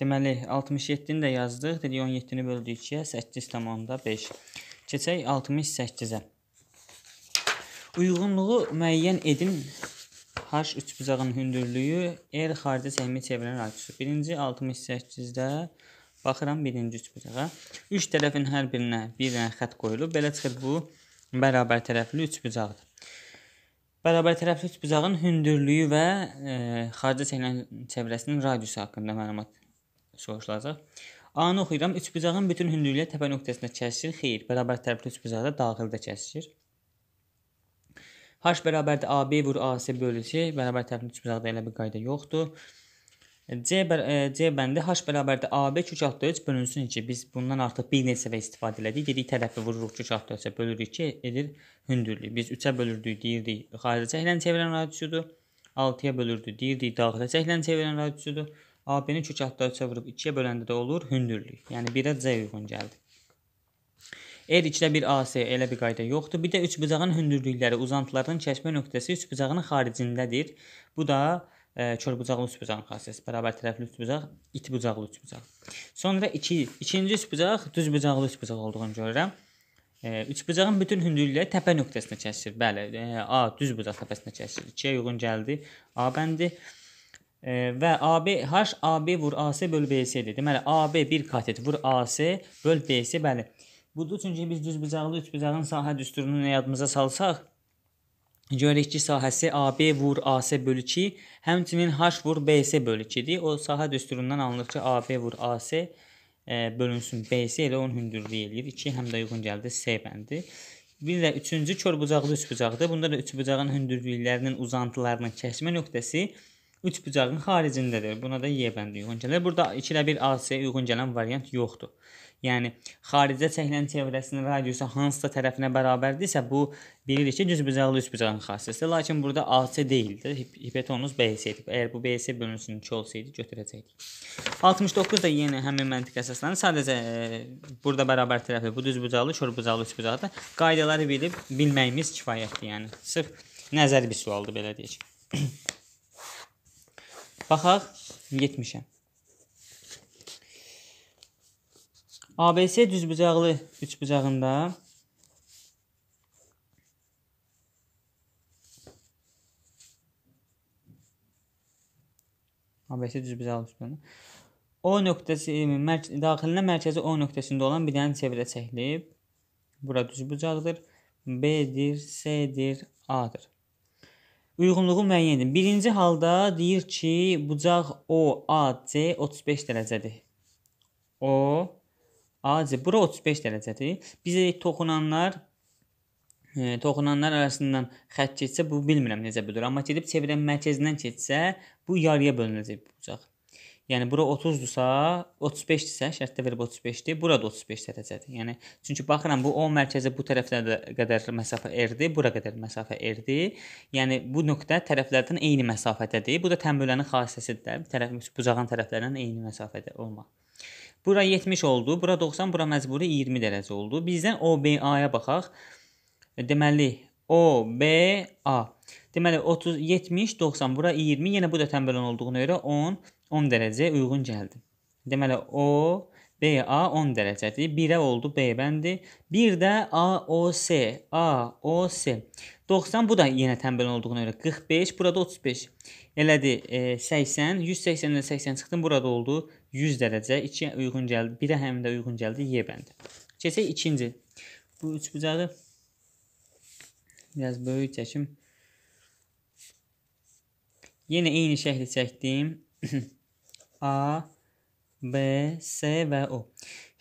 Deməli, 67-ni də yazdıq. Dedik 17-ni böldük 2-yə, 8,5. Keçək 68-ə. Uyğunluğu müəyyən edin. H3 bucağın hündürlüyü R xarici səhmi çevirən radiusu. Birinci 68-də baxıram birinci 3 bucağa. 3 tərəfin hər birinə bir dənə xətt qoyulub. Belə çıxır bu bərabər tərəfli 3 bucaqdır. Bərabər tərəfli üç bucağın hündürlüyü və e, xarici çəkilən çevrəsinin radiusu haqqında məlumat soruşulacaq. A-nı oxuyuram. Üçbucağın bütün hündürlüyü ilə təpə nöqtəsində kəsişir. Xeyr, bərabər tərəfli üçbucaq da daxildə kəsişir. H bərabərdir AB vur AC bölücü. Bərabər tərəfli üçbucaqda elə bir qayda yoxdur. C, bər e, C bəndi H bərabərdir AB 2 çatdı 3 bölünsün 2. Biz bundan artıq bir neçə dəfə istifadə elədik. Dedik tərəfi vururuq 2 çatdı 3-ə bölürük 2 edir hündürlük. Biz 3-ə bölürdük deyirdik xaricə çəkilən çevrilən radiusudur. 6-ya bölürdü deyirdik daxilə çəkilən çevrilən radiusudur. AB-ni iki kağıtları çevirib 2-yə böləndə də olur hündürlük. Yəni 1-ə C uyğun gəldi. R 2-də 1 AC elə bir qayda yoxdur. Bir də üç bucağın hündürlükləri uzantılarının kəsmə nöqtəsi üç bucağın xaricindədir. Bu da ə, e, kör bucaqlı üç bucağın xassəsi, bərabər tərəfli üç bucaq, iti bucaqlı üç bucaq. Sonra 2 iki, ikinci üç bucaq düz bucaqlı üç bucaq olduğunu görürəm. E, üç bucağın bütün hündürlüyü təpə nöqtəsinə kəsir. Bəli, e, A düz bucaq təpəsinə kəsir. 2-yə uyğun gəldi. A bəndi və AB H AB vur AC böl BC-dir. Deməli AB bir katet vur AC böl BC bəli. Budur çünki biz düzbucaqlı üçbucağın sahə düsturunu yadımıza salsaq görürük ki, sahəsi AB vur AC böl 2, həmçinin H vur BC böl 2-dir. O sahə düsturundan alınır ki, AB vur AC e, bölünsün BC ilə onun hündürlüyü eləyir. 2 həm də uyğun gəldi C bəndi. Bir də üçüncü kör bucaqlı üçbucaqdır. Bunda da üçbucağın hündürlüklərinin uzantılarının kəsmə nöqtəsi 0.5 üç bucağın xaricindədir. Buna da Y bəndi uyğun gəlir. Burada 2-1 AC-yə uyğun gələn variant yoxdur. Yəni xaricə çəkilən çevrəsinin radiusu hansısa tərəfinə bərabərdirsə, bu bilirik ki, düz bucaqlı üç bucağın xassəsidir. Lakin burada AC deyildi. Hipotenuz BC idi. Əgər bu BC bölünsün 2 olsaydı götürəcəkdik. 69 da yenə həmin məntiqə əsaslanır. Sadəcə e, burada bərabər tərəfli bu düz bucaqlı, şor bucaqlı üç bucaqdır. Qaydaları bilib bilməyimiz kifayətdir, yəni. Sırf nəzəri bir sualdır belə deyək. Baxaq, 70-ə. ABC düzbucaqlı üçbucağında ABC düzbucaqlı üçbucağında O nöqtəsi e, mərk daxilinə mərkəzi O nöqtəsində olan bir dənə çevrə çəkilib. Bura düzbucaqdır. B-dir, C-dir, A-dır uyğunluğu müəyyən edin. Birinci halda deyir ki, bucaq OAC 35 dərəcədir. O AC bura 35 dərəcədir. Bizə toxunanlar e, toxunanlar arasından xətt keçsə bu bilmirəm necə budur. Amma gedib çevirən mərkəzindən keçsə bu yarıya bölünəcək bucaq. Yəni bura 30-dursa, 35-dirsə, şərtdə verib 35-dir, bura da 35 dərəcədir. Yəni çünki baxıram bu O mərkəzi bu tərəfdə də qədər məsafə R-dir, bura qədər məsafə R-dir. Yəni bu nöqtə tərəflərdən eyni məsafədədir. Bu da təmbəllənin xassəsidir də. Bir tərəf bucağın tərəflərindən eyni məsafədə olmaq. Bura 70 oldu, bura 90, bura məcburi 20 dərəcə oldu. Bizdən OBA-ya baxaq. Deməli OBA. Deməli 30 70 90 bura 20, yenə bu da tənbələn olduğuna görə 10 10 dərəcəyə uyğun gəldi. Deməli O BA 10 dərəcədir. 1-ə oldu B bəndi. Bir də AOS, AOS. 90 bu da yenə tənbəl olduğuna görə 45, burada 35. Elədir, 80, 180 ilə 80 çıxdım, burada oldu 100 dərəcə. 2-yə uyğun gəldi, 1-ə həm də uyğun gəldi Y bəndi. Keçək ikinci. Bu üç bucağı biraz böyük çəkim. Yenə eyni şəkli çəkdim. A, B, S və O.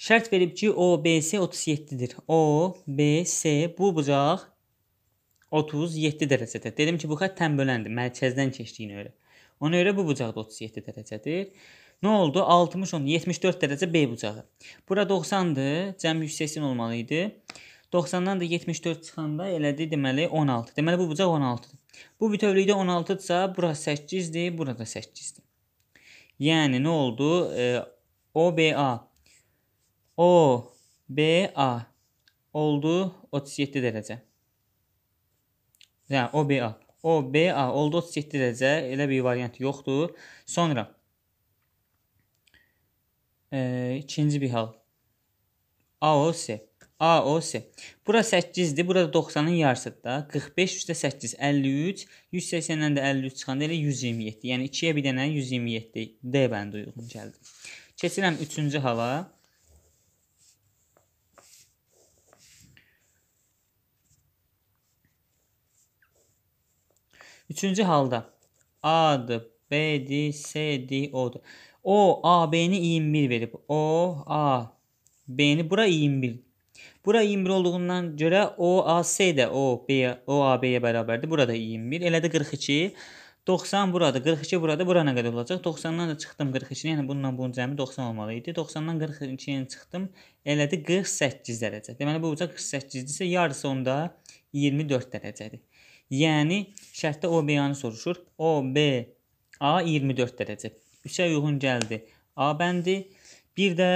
Şərt verib ki, O, B, S 37-dir. O, B, S bu bucaq 37 dərəcədir. Dedim ki, bu xətt tən böləndir. Mərkəzdən keçdiyini görə. Ona görə bu bucaq da 37 dərəcədir. Nə oldu? 60 10 74 dərəcə B bucağı. Bura 90-dır. Cəm 180 olmalı idi. 90-dan da 74 çıxanda elədi deməli 16. Deməli bu bucaq 16-dır. Bu bütövlükdə 16-dsa, bura 8-dir, burada 8-dir. Yəni nə oldu? E, OBA. OBA oldu 37 dərəcə. Yəni OBA. OBA oldu 37 dərəcə. Elə bir variant yoxdur. Sonra e, ikinci bir hal. AOC. A, O, S. Bura 8-dir, bura 90-ın yarısıdır da. 45 üstə 8, 53. 180-dən də 53 çıxanda elə 127. Yəni 2-yə bir dənə 127 D bəndi uyğun gəldi. Keçirəm 3-cü hala. Üçüncü halda A-dır, B-dir, C-dir, O-dur. O, A, B-ni 21 verib. O, A, B-ni bura 21 Bura 21 olduğundan görə OAS də OB-yə OAB-yə bərabərdir. Burada 21, elə də 42. 90 burada, 42 burada, bura nə qədər olacaq? 90-dan da çıxdım 42-ni, yəni bununla bunun cəmi 90 olmalı idi. 90-dan 42-ni çıxdım, elədi 48 dərəcə. Deməli bu ucaq 48-dirsə, yarısı onda 24 dərəcədir. Yəni şərtdə OB-yanı soruşur. OB A 24 dərəcə. 3-ə uyğun gəldi A bəndi. Bir də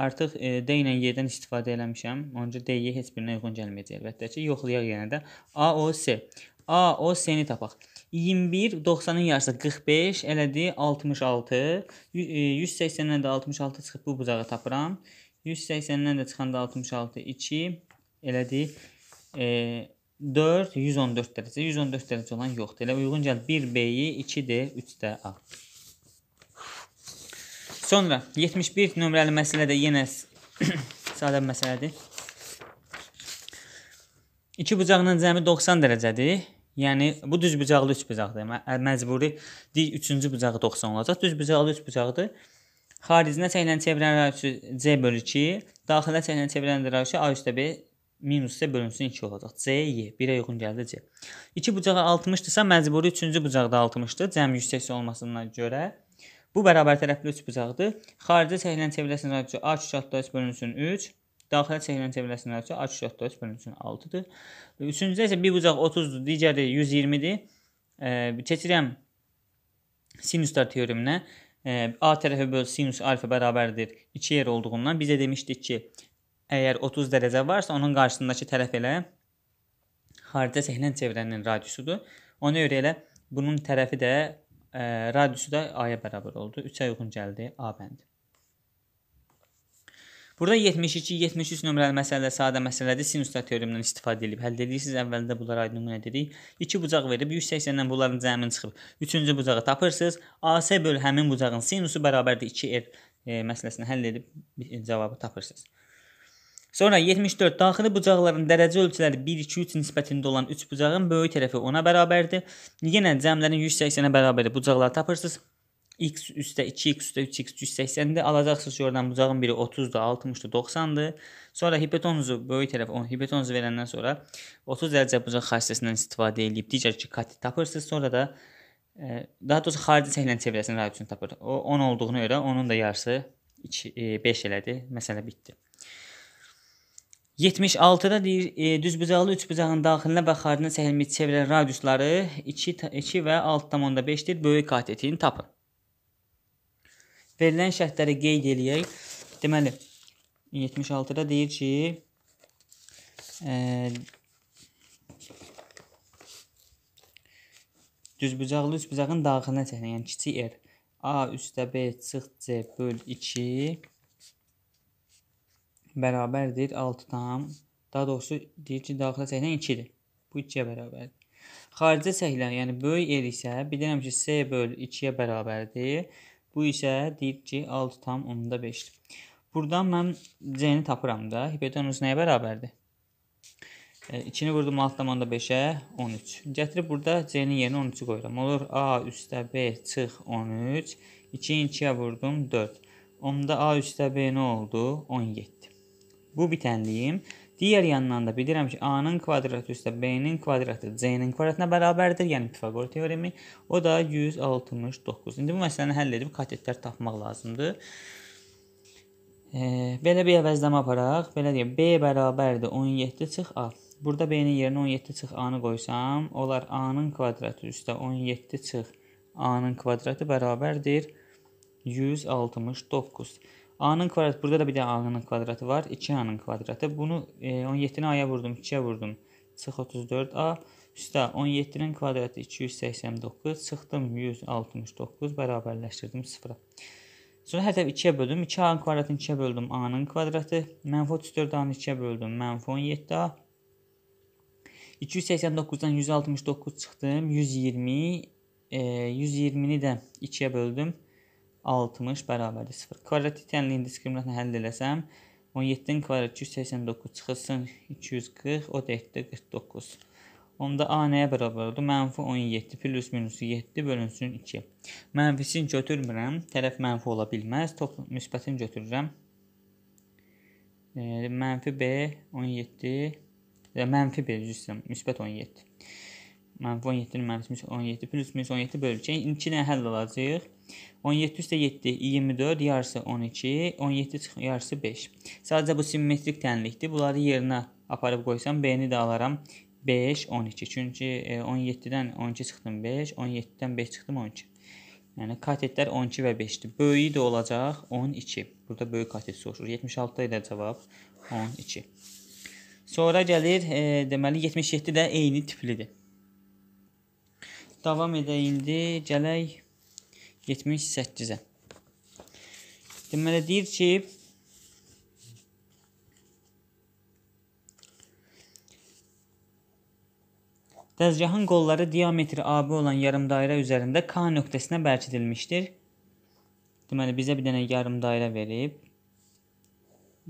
Artıq e, D ilə Y-dən istifadə eləmişəm. Onca D-yə heç birinə uyğun gəlməyəcək əlbəttə ki. Yoxlayaq yenə də. AOS. AOS-ni tapaq. 21 90-ın yarısı 45 elədi 66. 180-dən də 66 çıxıb bu bucağı tapıram. 180-dən də çıxanda 66 2 elədi. E, 4 114 dərəcə. 114 dərəcə olan yoxdur. Elə uyğun gəl 1B-yi 2D, 3D A. Sonra 71 nömrəli məsələ də yenə sadə bir məsələdir. İki bucağının cəmi 90 dərəcədir. Yəni bu düz bucaqlı üç bucaqdır. Məcburi dik üçüncü bucağı 90 olacaq. Düz bucaqlı üç bucaqdır. Xaricinə çəkilən çevirən radiusu C bölü 2, daxilə çəkilən çevirən radiusu A üstə B minus C bölünsün 2 olacaq. C, Y. 1-ə uyğun gəldi C. 2 bucağı 60-dırsa məcburi 3-cü bucaqda 60-dır. Cəmi 180 olmasına görə Bu bərabər tərəfli üç bucaqdır. Xaricə çəkilən çevriləsinin radiusu A343 bölünsün 3. Daxilə çəkilən çevriləsinin radiusu A343 bölünsün 6-dır. Üçüncüdə isə bir bucaq 30-dur, digəri 120-dir. E, keçirəm sinuslar teoreminə. E, A tərəfi böl sinus alfa bərabərdir 2 yer olduğundan bizə demişdik ki, əgər 30 dərəcə varsa onun qarşısındakı tərəf elə xaricə çəkilən çevrənin radiusudur. Ona görə elə bunun tərəfi də e, radiusu da A-ya bərabər oldu. 3-ə uyğun gəldi A bəndi. Burada 72-73 nömrəli məsələ sadə məsələdir. Sinuslar teoremindən istifadə edilib. Həll edirsiniz. Əvvəldə bunlara aid nümunə dedik. 2 bucaq verib 180-dən bunların cəmin çıxıb. 3-cü bucağı tapırsınız. AC böl həmin bucağın sinusu bərabərdir 2R e, məsələsini həll edib e, cavabı tapırsınız. Sonra 74 daxili bucaqların dərəcə ölçüləri 1-2-3 nisbətində olan 3 bucağın böyük tərəfi ona bərabərdir. Yenə cəmlərin 180-ə bərabəri bucaqları tapırsınız. x üstə 2x üstə 3x 180-dir. Alacaqsınız ki, oradan bucağın biri 30-dur, 60-dur, 90-dır. Sonra hipotenuzu böyük tərəf, hipotenuzu verəndən sonra 30 dərəcə bucaq xassəsindən istifadə edib digər iki kati tapırsınız. Sonra da ə, e, daha doğrusu xarici çəkilən çevrəsinin radiusunu tapır. O 10 olduğuna görə onun da yarısı 2 5 e, elədi. Məsələ bitdi. 76-da deyir, e, düzbucaqlı üçbucağın daxilinə və xaricinə çəkilmiş çevrə radiusları 2 2 və 6.5-dir. Böyük katetini tapın. Verilən şərtləri qeyd eləyək. Deməli, 76-da deyir ki, e, düzbucaqlı üçbucağın daxilinə çəkilən, yəni kiçik r A üstə B çıx C böl 2 bərabərdir 6-dan. Daha doğrusu deyir ki, daxilə çəkilən 2-dir. Bu 2-yə bərabərdir. Xaricə çəkilən, yəni böyük el isə bilirəm ki, S böl 2-yə bərabərdir. Bu isə deyir ki, 6,5-dir. Buradan mən C-ni tapıram da. Hipotenüs nəyə bərabərdir? 2-ni e, vurdum 6,5-ə 13. Gətirib burada C-nin yerinə 13-ü qoyuram. Olur A üstə B çıx 13. 2-ni 2-yə vurdum 4. Onda A üstə B nə oldu? 17 bu bitənliyim. Digər yandan da bilirəm ki, A-nın kvadratı üstə B-nin kvadratı C-nin kvadratına bərabərdir, yəni Pifaqor teoremi. O da 169. İndi bu məsələni həll edib katetlər tapmaq lazımdır. E, belə bir əvəzləmə aparaq, belə deyək, B bərabərdir 17 çıx A. Burada B-nin yerinə 17 çıx A-nı qoysam, olar A-nın kvadratı üstə 17 çıx A-nın kvadratı bərabərdir 169. A-nın kvadratı, burada da bir də A-nın kvadratı var. 2A-nın kvadratı. Bunu e, 17-ni A-ya vurdum, 2-yə vurdum. Çıx 34A. Üstə 17-nin kvadratı 289. Çıxdım 169. Bərabərləşdirdim 0-a. Sonra hədəf 2-yə böldüm. 2A-nın kvadratını 2-yə böldüm. A-nın kvadratı. Mənfi 34A-nı 2-yə böldüm. Mənfi 17A. 289-dan 169 çıxdım. 120. E, 120-ni də 2-yə böldüm. 60 bərabərdir 0. Kvadratik tənliyin diskriminantını həll eləsəm, 17-nin kvadratı 189 çıxılsın 240, o dəqiqdə 49. Onda A nəyə bərabər oldu? Mənfi 17 plus minusu 7 bölünsün 2. Mənfisini götürmürəm, tərəf mənfi ola bilməz. Top müsbətini götürürəm. E, mənfi B 17, e, mənfi B üzrəm, müsbət 17. Mənfi 17-ni mənfi 17 plus minus 17 böləcək. 2 ilə həll alacağıq. 17 üstə 7 24 yarısı 12, 17 çıxır yarısı 5. Sadəcə bu simmetrik tənlikdir. Bunları yerinə aparıb qoysam B-ni də alaram. 5 12. Çünki 17-dən e, 12 çıxdım 5, 17-dən 5 çıxdım 12. Yəni katetlər 12 və 5-dir. Böyüyü də olacaq 12. Burada böyük katet soruşur. 76 ilə cavab 12. Sonra gəlir, e, deməli 77 də eyni tiplidir. Davam edək indi. Gələk 78-ə. Deməli deyir ki, Dəzgahın qolları diametri AB olan yarım dairə üzərində K nöqtəsinə bərkidilmişdir. Deməli bizə bir dənə yarım dairə verib.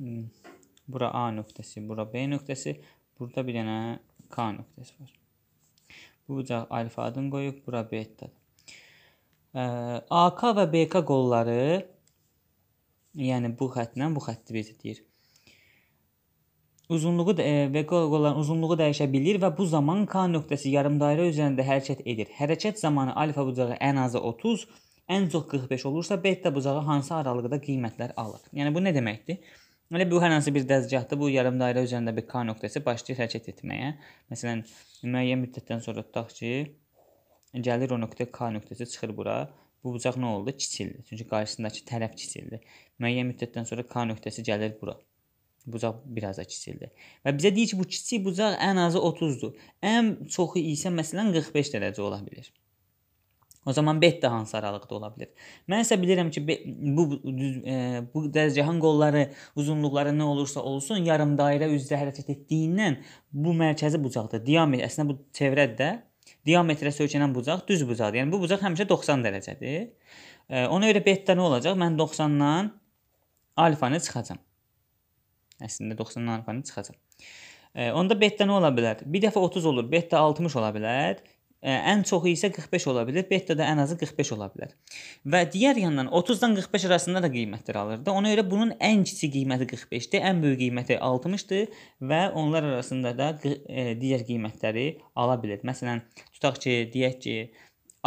Hmm, bura A nöqtəsi, bura B nöqtəsi, burada bir dənə K nöqtəsi var. Bu bucaq alfa adını qoyuq, bura betdir. AK və BK qolları, yəni bu xəttlə bu xətti bezidir. Uzunluğu da, və e, qolların uzunluğu dəyişə bilir və bu zaman K nöqtəsi yarımdairə üzərində hərəkət edir. Hərəkət zamanı alfa bucağı ən azı 30, ən çox 45 olursa, beta bucağı hansı aralıqda qiymətlər alır? Yəni bu nə deməkdir? Elə bu hər hansı bir dəzgahda bu yarım dairə üzərində bir K nöqtəsi başlayır hərəkət etməyə. Məsələn, müəyyən müddətdən sonra tutaq ki, gəlir o nöqtə K nöqtəsi çıxır bura. Bu bucaq nə oldu? Kiçildi. Çünki qarşısındakı tərəf kiçildi. Müəyyən müddətdən sonra K nöqtəsi gəlir bura bucaq biraz da kiçildi. Və bizə deyir ki, bu kiçik bucaq ən azı 30-dur. Ən çoxu isə məsələn 45 dərəcə ola bilər. O zaman bet də hansı aralıqda ola bilər? Mən isə bilirəm ki, bu düz, e, bu dərəcəhan qolları, uzunluqları nə olursa olsun, yarım dairə üzrə hərəkət etdiyindən bu mərkəzi bucaqdır. Diametr əslində bu çevrədir də. Diametrə söykənən bucaq düz bucaqdır. Yəni bu bucaq həmişə 90 dərəcədir. E, ona görə betdə nə olacaq? Mən 90-dan alfanı çıxacam. Əslində 90-dan alfanı çıxacam. E, onda betdə nə ola bilər? Bir dəfə 30 olur, betdə 60 ola bilər ən çoxu isə 45 ola bilər, beta da ən azı 45 ola bilər. Və digər yandan 30-dan 45 arasında da qiymətlər alırdı. Ona görə bunun ən kiçik qiyməti 45-dir, ən böyük qiyməti 60-dır və onlar arasında da digər qiymətləri ala bilər. Məsələn, tutaq ki, deyək ki,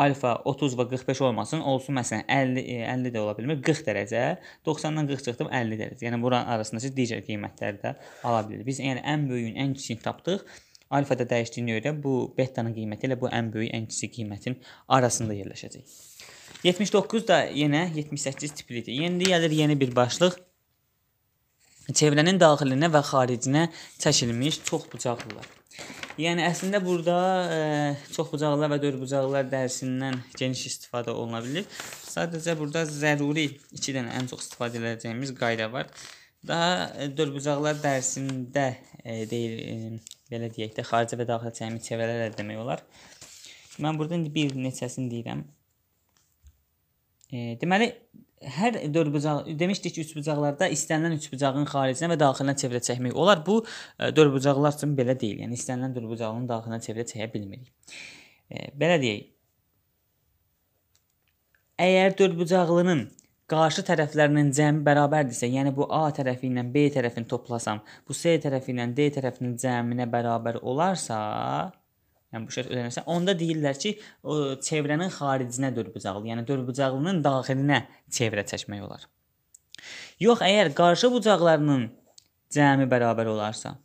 alfa 30 və 45 olmasın, olsun məsələn 50 50 də ola bilmir, 40 dərəcə, 90-dan 40 çıxdım 50 dərəcə. Yəni buranın arasında siz digər qiymətləri də ala bilərsiniz. Biz yəni ən böyüyün, ən kiçiyini tapdıq Alfada dəyişdiyinə görə bu betanın qiyməti ilə bu ən böyük, ən kiçik qiymətin arasında yerləşəcək. 79 da yenə 78 tiplidir. İndi gəlir yeni bir başlıq. Çevrənin daxilinə və xaricinə çəkilmiş çoxbucaqlılar. Yəni əslində burada ə, e, çoxbucaqlılar və dördbucaqlılar dərsindən geniş istifadə oluna bilər. Sadəcə burada zəruri 2 dənə ən çox istifadə edəcəyimiz qayda var. Daha e, dördbucaqlılar dərsində e, deyil, e, belə deyək də, xarici və daxili səmimi çevrələrlə demək olar. Mən burada indi bir neçəsini deyirəm. E, deməli hər dördbucaq demişdik ki, üçbucaqlarda istənilən üçbucağın xaricinə və daxilinə çevrə çəkmək olar. Bu e, dördbucaqlar üçün belə deyil. Yəni istənilən dördbucağın daxilinə çevrə çəyə bilmirik. E, belə deyək. Əgər dördbucaqlının qarşı tərəflərinin cəmi bərabərdirsə, yəni bu A tərəfi ilə B tərəfini toplasam, bu C tərəfi ilə D tərəfinin cəminə bərabər olarsa, yəni bu şərt öyrənirsə, onda deyirlər ki, o çevrənin xaricinə dördbucaqlı, yəni dördbucaqlının daxilinə çevrə çəkmək olar. Yox, əgər qarşı bucaqlarının cəmi bərabər olarsa,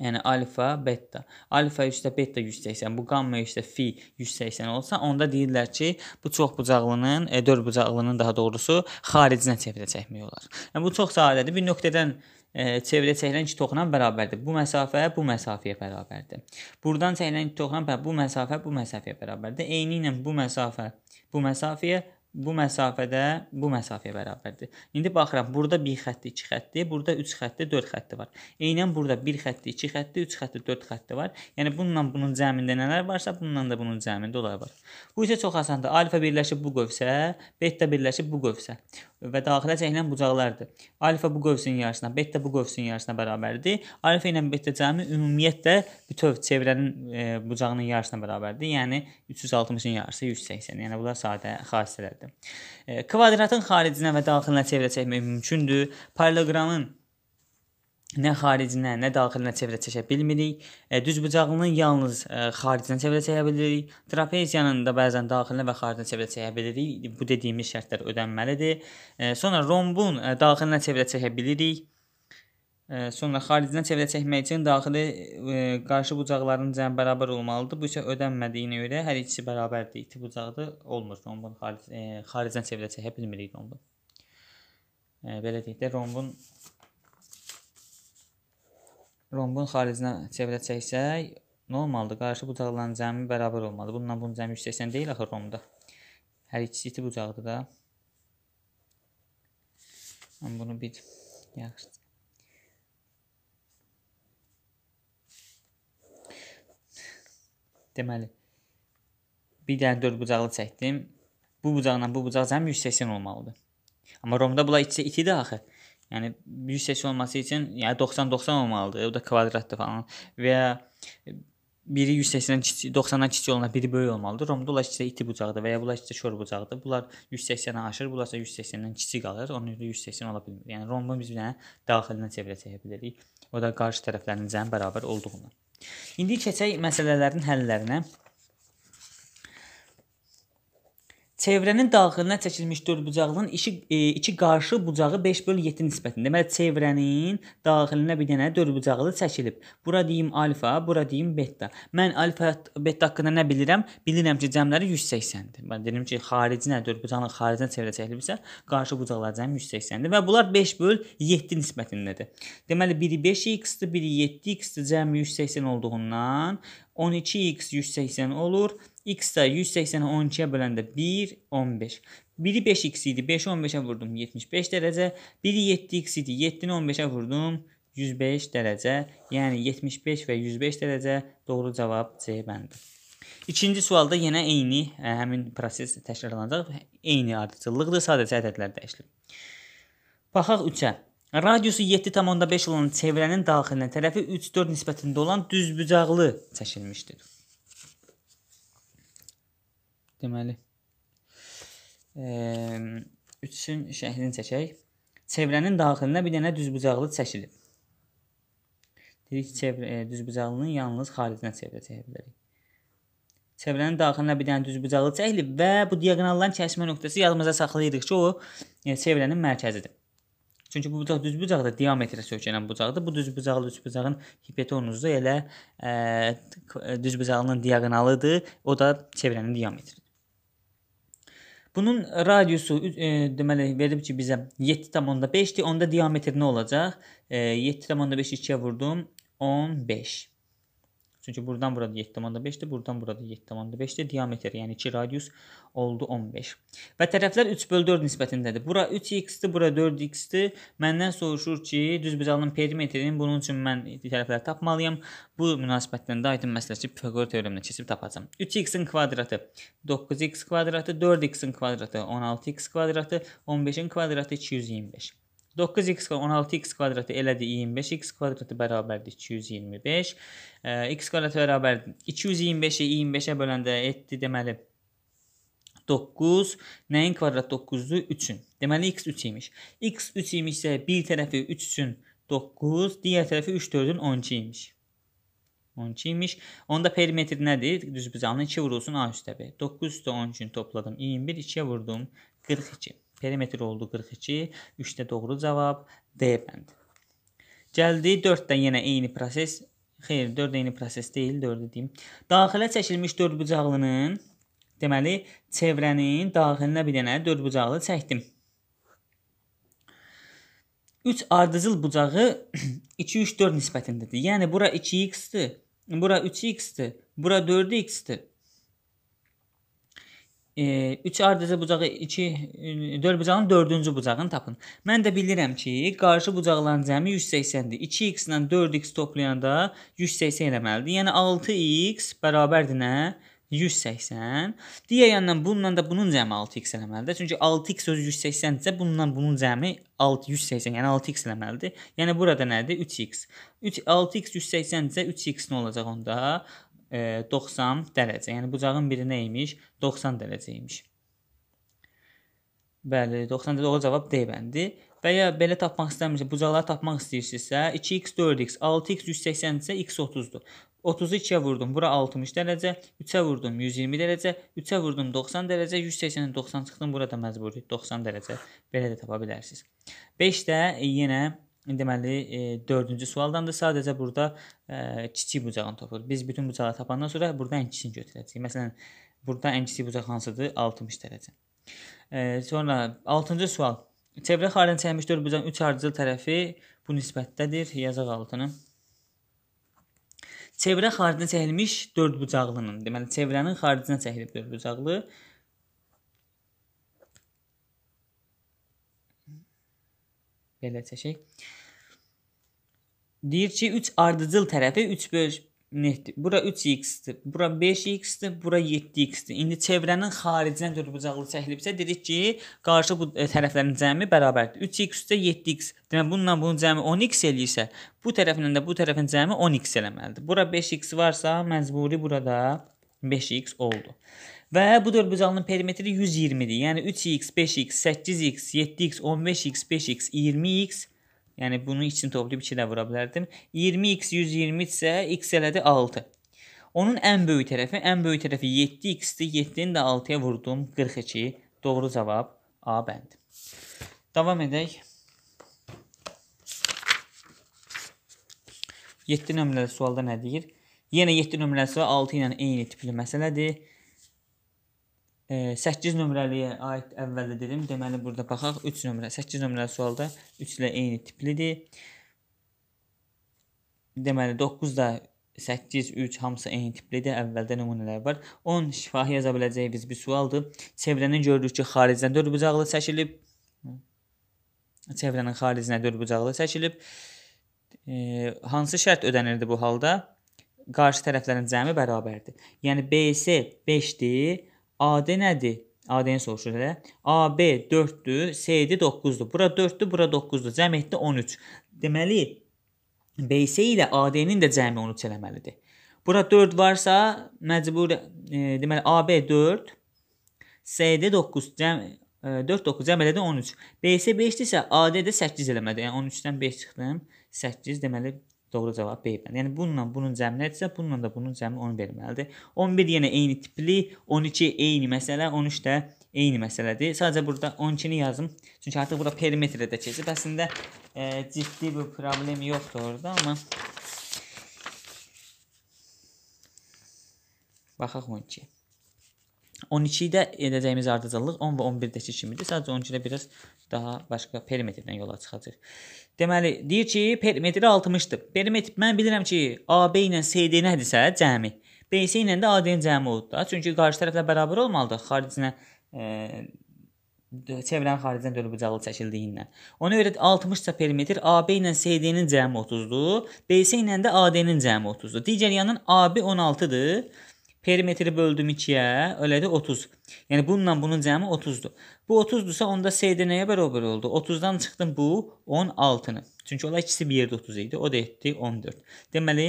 Yəni alfa, beta. Alfa üstə beta 180, yəni bu qamma üstə fi 180 olsa, onda deyirlər ki, bu çox bucaqlının, e, dörd bucaqlının daha doğrusu xaricinə çevrə çəkmək olar. Yəni bu çox sadədir. Bir nöqtədən e, çevrə çəkilən iki toxla bərabərdir. Bu məsafə bu məsafəyə bərabərdir. Burdan çəkilən iki toxla bu məsafə bu məsafəyə bərabərdir. Eyni ilə bu məsafə bu məsafəyə bu məsafədə bu məsafəyə bərabərdir. İndi baxıram, burada 1 xətti, 2 xətti, burada 3 xətti, 4 xətti var. Eynən burada 1 xətti, 2 xətti, 3 xətti, 4 xətti var. Yəni bununla bunun cəmində nələr varsa, bununla da bunun cəmində olar var. Bu isə çox asandır. Alfa birləşib bu qövsə, beta birləşib bu qövsə və daxilə çəkilən bucaqlardır. Alfa bu qövsün yarısına, beta bu qövsün yarısına bərabərdir. Alfa ilə beta cəmi ümumiyyətlə bütöv çevrənin e, bucağının yarısına bərabərdir. Yəni 360-ın yarısı 180. Yəni bunlar sadə xassələrdir vəziyyətdir. E, kvadratın xaricinə və daxilinə çevrə çəkmək mümkündür. Paralleloqramın nə xaricinə, nə daxilinə çevrə çəkə bilmirik. E, düz bucağının yalnız e, xaricinə çevrə çəyə bilirik. Trapeziyanın da bəzən daxilinə və xaricinə çevrə çəyə bilirik. Bu dediyimiz şərtlər ödənməlidir. Sonra rombun daxilinə çevrə çəkə bilirik. Sonra xaricdən çevrə çəkmək üçün daxili ə, e, qarşı bucaqların cəmi bərabər olmalıdır. Bu isə ödənmədiyinə görə hər ikisi bərabərdir. İti bucaqda olmur. Rombun xaric, ə, e, xaricdən çevrə çəkə bilmirik rombun. Ə, e, belə deyək də rombun rombun xaricinə çevrə çəksək nə olmalıdır? Qarşı bucaqların cəmi bərabər olmalıdır. Bununla bunun cəmi 180 deyil axı romda. Hər ikisi iti bucaqdır da. Mən bunu bir yaxşı deməli bir dənə dörd bucaqlı çəkdim. Bu bucaqla bu bucaq cəmi 180 olmalıdır. Amma Romda bunlar içsə itidir axı. Yəni 180 olması üçün yəni 90-90 olmalıdır. O da kvadratdır falan. Və ya biri 180-dən kiçik, 90-dan kiçik olanda biri böyük olmalıdır. Romda bunlar içsə iti bucaqdır və ya bunlar içsə şor bucaqdır. Bunlar 180-ə aşır, bunlar isə 180-dən kiçik qalır. Onun üzrə 180 ola bilmir. Yəni rombun biz bir dənə daxilinə çevirəcək bilirik. O da qarşı tərəflərin cəmi bərabər olduğundan. İndi keçək məsələlərin həllərinə. Çevrənin dağına çəkilmiş dördbucaqlının iki, e, iki qarşı bucağı 5/7 nisbətində. Deməli çevrənin daxilinə bir dənə dördbucaqlı çəkilib. Bura deyim alfa, bura deyim beta. Mən alfa beta haqqında nə bilirəm? Bilirəm ki, cəmləri 180-dir. Mən deyirəm ki, xaricinə dördbucağın xaricinə çevrə çəkilibsə, qarşı bucaqlar cəmi 180-dir və bunlar 5/7 nisbətindədir. Deməli biri 5x-dir, biri 7x-dir, cəmi 180 olduğundan 12x 180 olur. X də 180-i 12-yə böləndə 1, 15. 1-i 5x idi, 5-i 15-ə vurdum 75 dərəcə. 1-i 7x idi, 7-ni 15-ə vurdum 105 dərəcə. Yəni 75 və 105 dərəcə doğru cavab C bəndir. İkinci sualda yenə eyni ə, e, həmin proses təkrarlanacaq. Eyni ardıcıllıqdır, sadəcə ədədlər dəyişilib. Baxaq 3-ə. Radiusu 7,5 olan çevrənin daxilinə tərəfi 3-4 nisbətində olan düzbucaqlı çəkilmişdir deməli. E, üçün şəklini çəkək. Çevrənin daxilinə bir dənə düzbucaqlı çəkilib. Dedik ki, çevrə e, düzbucaqlının yalnız xaricinə çevrə çəkə bilərik. Çevrənin daxilinə bir dənə düzbucaqlı çəkilib və bu diaqonalların kəsimə nöqtəsi yadımızda saxlayırıq ki, o e, çevrənin mərkəzidir. Çünki bu bucaq düz bucaqdır, diametrə söykənən bucaqdır. Bu düz bucaqlı üç bucağın hipotenuzu da elə e, düz bucağının diaqonalıdır. O da çevrənin diametridir. Bunun radiosu e, deməli verib ki, bizə 7.5-dir. Onda diametr nə olacaq? E, 7.5-i 2-yə vurdum. 15. Çünki buradan burada 7.5-dir, buradan burada 7.5-dir. Diametr, yəni ki, radius oldu 15. Və tərəflər 3 böl 4 nisbətindədir. Bura 3x-dir, bura 4x-dir. Məndən soruşur ki, düz bicalının perimetrini, bunun üçün mən tərəfləri tapmalıyam. Bu münasibətdən də aydın məsələ ki, Pifaqor teoreminə keçib tapacam. 3x-in kvadratı 9x kvadratı, 4x-in kvadratı 16x kvadratı, 15-in kvadratı 225. 9x 16x kvadratı elədir 25x kvadratı bərabərdir 225. E, x kvadratı bərabərdir 225-i 25-ə böləndə etdi deməli 9 nəyin kvadrat 9-u 3-ün. Deməli x 3 imiş. x 3 imişsə bir tərəfi 3 üçün 9, digər tərəfi 3 4-ün 12 imiş. 12 imiş. Onda perimetr nədir? Düz bucağının 2 vurulsun A üstə B. 9 üstə 12-ni topladım. 21, 2-yə vurdum. 42. Perimetr oldu 42. 3 də doğru cavab D bəndi. Gəldi 4-də yenə eyni proses. Xeyr, 4 eyni proses deyil, 4 deyim. Daxilə çəkilmiş 4 bucaqlının, deməli, çevrənin daxilinə bir dənə 4 bucaqlı çəkdim. 3 ardıcıl bucağı 2 3 4 nisbətindədir. Yəni bura 2x-dir, bura 3x-dir, bura 4x-dir. 3 ardıcı bucağı 2 4 e, bucağın 4-cü bucağını tapın. Mən də bilirəm ki, qarşı bucaqların cəmi 180-dir. 2x ilə 4x toplayanda 180 eləməlidir. Yəni 6x bərabərdir nə? 180. Digər yandan bununla da bunun cəmi 6x eləməlidir. Çünki 6x özü 180-dirsə, bununla bunun cəmi 6 180, yəni 6x eləməlidir. Yəni burada nədir? 3x. 3 6x 180-dirsə 3x nə olacaq onda? 90 e, dərəcə. Yəni bucağın biri nə imiş? 90 dərəcə imiş. Bəli, 90 dərəcə doğru cavab D bəndi. Və ya belə tapmaq istəmirsə, bucaqları tapmaq istəyirsinizsə, 2x 4x, 6x 180 isə x 30-dur. 30-u 2-yə vurdum, bura 60 dərəcə, 3-ə vurdum 120 dərəcə, 3-ə vurdum 90 dərəcə, 180-dən 90 çıxdım, burada məcburi 90 dərəcə. Belə də tapa bilərsiniz. 5-də yenə Deməli, e, dördüncü sualdan da sadəcə burada e, kiçik bucağını tapır. Biz bütün bucağı tapandan sonra burada ən kiçiyini götürəcəyik. Məsələn, burada ən kiçik bucaq hansıdır? 60 dərəcə. E, sonra 6-cı sual. Çevrə xarici çəkmiş 4 bucağın 3 ardıcıl tərəfi bu nisbətdədir. Yazaq altını. Çevrə xaricinə çəkilmiş 4 bucaqlının, deməli çevrənin xaricinə çəkilib 4 bucaqlı belə çəkək. Deyir ki, 3 ardıcıl tərəfi 3 böl netdir. Bura 3x-dir, bura 5x-dir, bura 7x-dir. İndi çevrənin xaricinə dördbucaqlı çəkilibsə dedik ki, qarşı bu e, tərəflərin cəmi bərabərdir. 3x üstə 7x. Deməli bununla bunun cəmi 10x eləyirsə, bu tərəflə də bu tərəfin cəmi 10x eləməlidir. Bura 5x varsa, məcburi burada 5x oldu. Və bu dördbucağının perimetri 120-dir. Yəni 3x, 5x, 8x, 7x, 15x, 5x, 20x. Yəni bunu içini toplayıb 2 də vura bilərdim. 20x 120 isə x elədi 6. Onun ən böyük tərəfi, ən böyük tərəfi 7x-dir. 7-ni də 6-ya vurdum. 42. Doğru cavab A bəndi. Davam edək. 7 nömrəli sualda nə deyir? Yenə 7 nömrəli sual 6 ilə eyni tipli məsələdir. 8 nömrəliyə aid əvvəldə dedim. Deməli burada baxaq 3 nömrə. 8 nömrəli sualda 3 ilə eyni tiplidir. Deməli 9 da 8, 3 hamısı eyni tiplidir. Əvvəldə nümunələr var. 10 şifahi yaza biləcəyimiz bir sualdır. Çevrəni görürük ki, xaricdən dörd bucaqlı çəkilib. Çevrənin xaricinə dörd bucaqlı çəkilib. E, hansı şərt ödənildi bu halda? Qarşı tərəflərin cəmi bərabərdir. Yəni BS 5-dir. AD nədir? AD-ni soruşur elə. AB 4-dür, CD 9-dur. Bura 4-dür, bura 9-dur. Cəm etdi 13. Deməli BC ilə AD-nin də cəmi 13 eləməlidir. Bura 4 varsa, məcbur e, deməli AB 4, CD 9 cəm 4 e, 9 cəm elədi 13. BC 5-dirsə, AD də 8 eləmədi. Yəni 13-dən 5 çıxdım. 8 deməli Doğru cavab B bənd. Yəni bununla bunun cəmi nədirsə, bununla da bunun cəmi 10 verməlidir. 11 yenə eyni tipli, 12 eyni məsələ, 13 də eyni məsələdir. Sadəcə burada 12-ni yazım. Çünki artıq burada perimetrdə keçib. Əslində e, ciddi bir problem yoxdur orada, amma baxaq 12. 12-də edəcəyimiz ardıcıllıq 10 və 11-dəki kimidir. Sadəcə 12-də biraz daha başqa perimetrdən yola çıxacaq. Deməli, deyir ki, perimetri 60-dır. Perimetr mən bilirəm ki, AB ilə CD nədirsə cəmi. BC ilə də AD-nin cəmi odur da. Çünki qarşı tərəflə bərabər olmalıdır. Xaricinə e, çevrənin xaricdən dördbucaqlı çəkildiyindən. Ona görə 60-ca perimetr AB ilə CD-nin cəmi 30-dur, BC ilə də AD-nin cəmi 30-dur. Digər yandan AB 16-dır. Perimetri böldüm 2-yə, elədir 30. Yəni bununla bunun cəmi 30-dur. Bu 30-dursa onda C-də nəyə bərabər oldu? 30-dan çıxdım bu 16-nı. Çünki onlar ikisi bir yerdə 30 idi. O da etdi 14. Deməli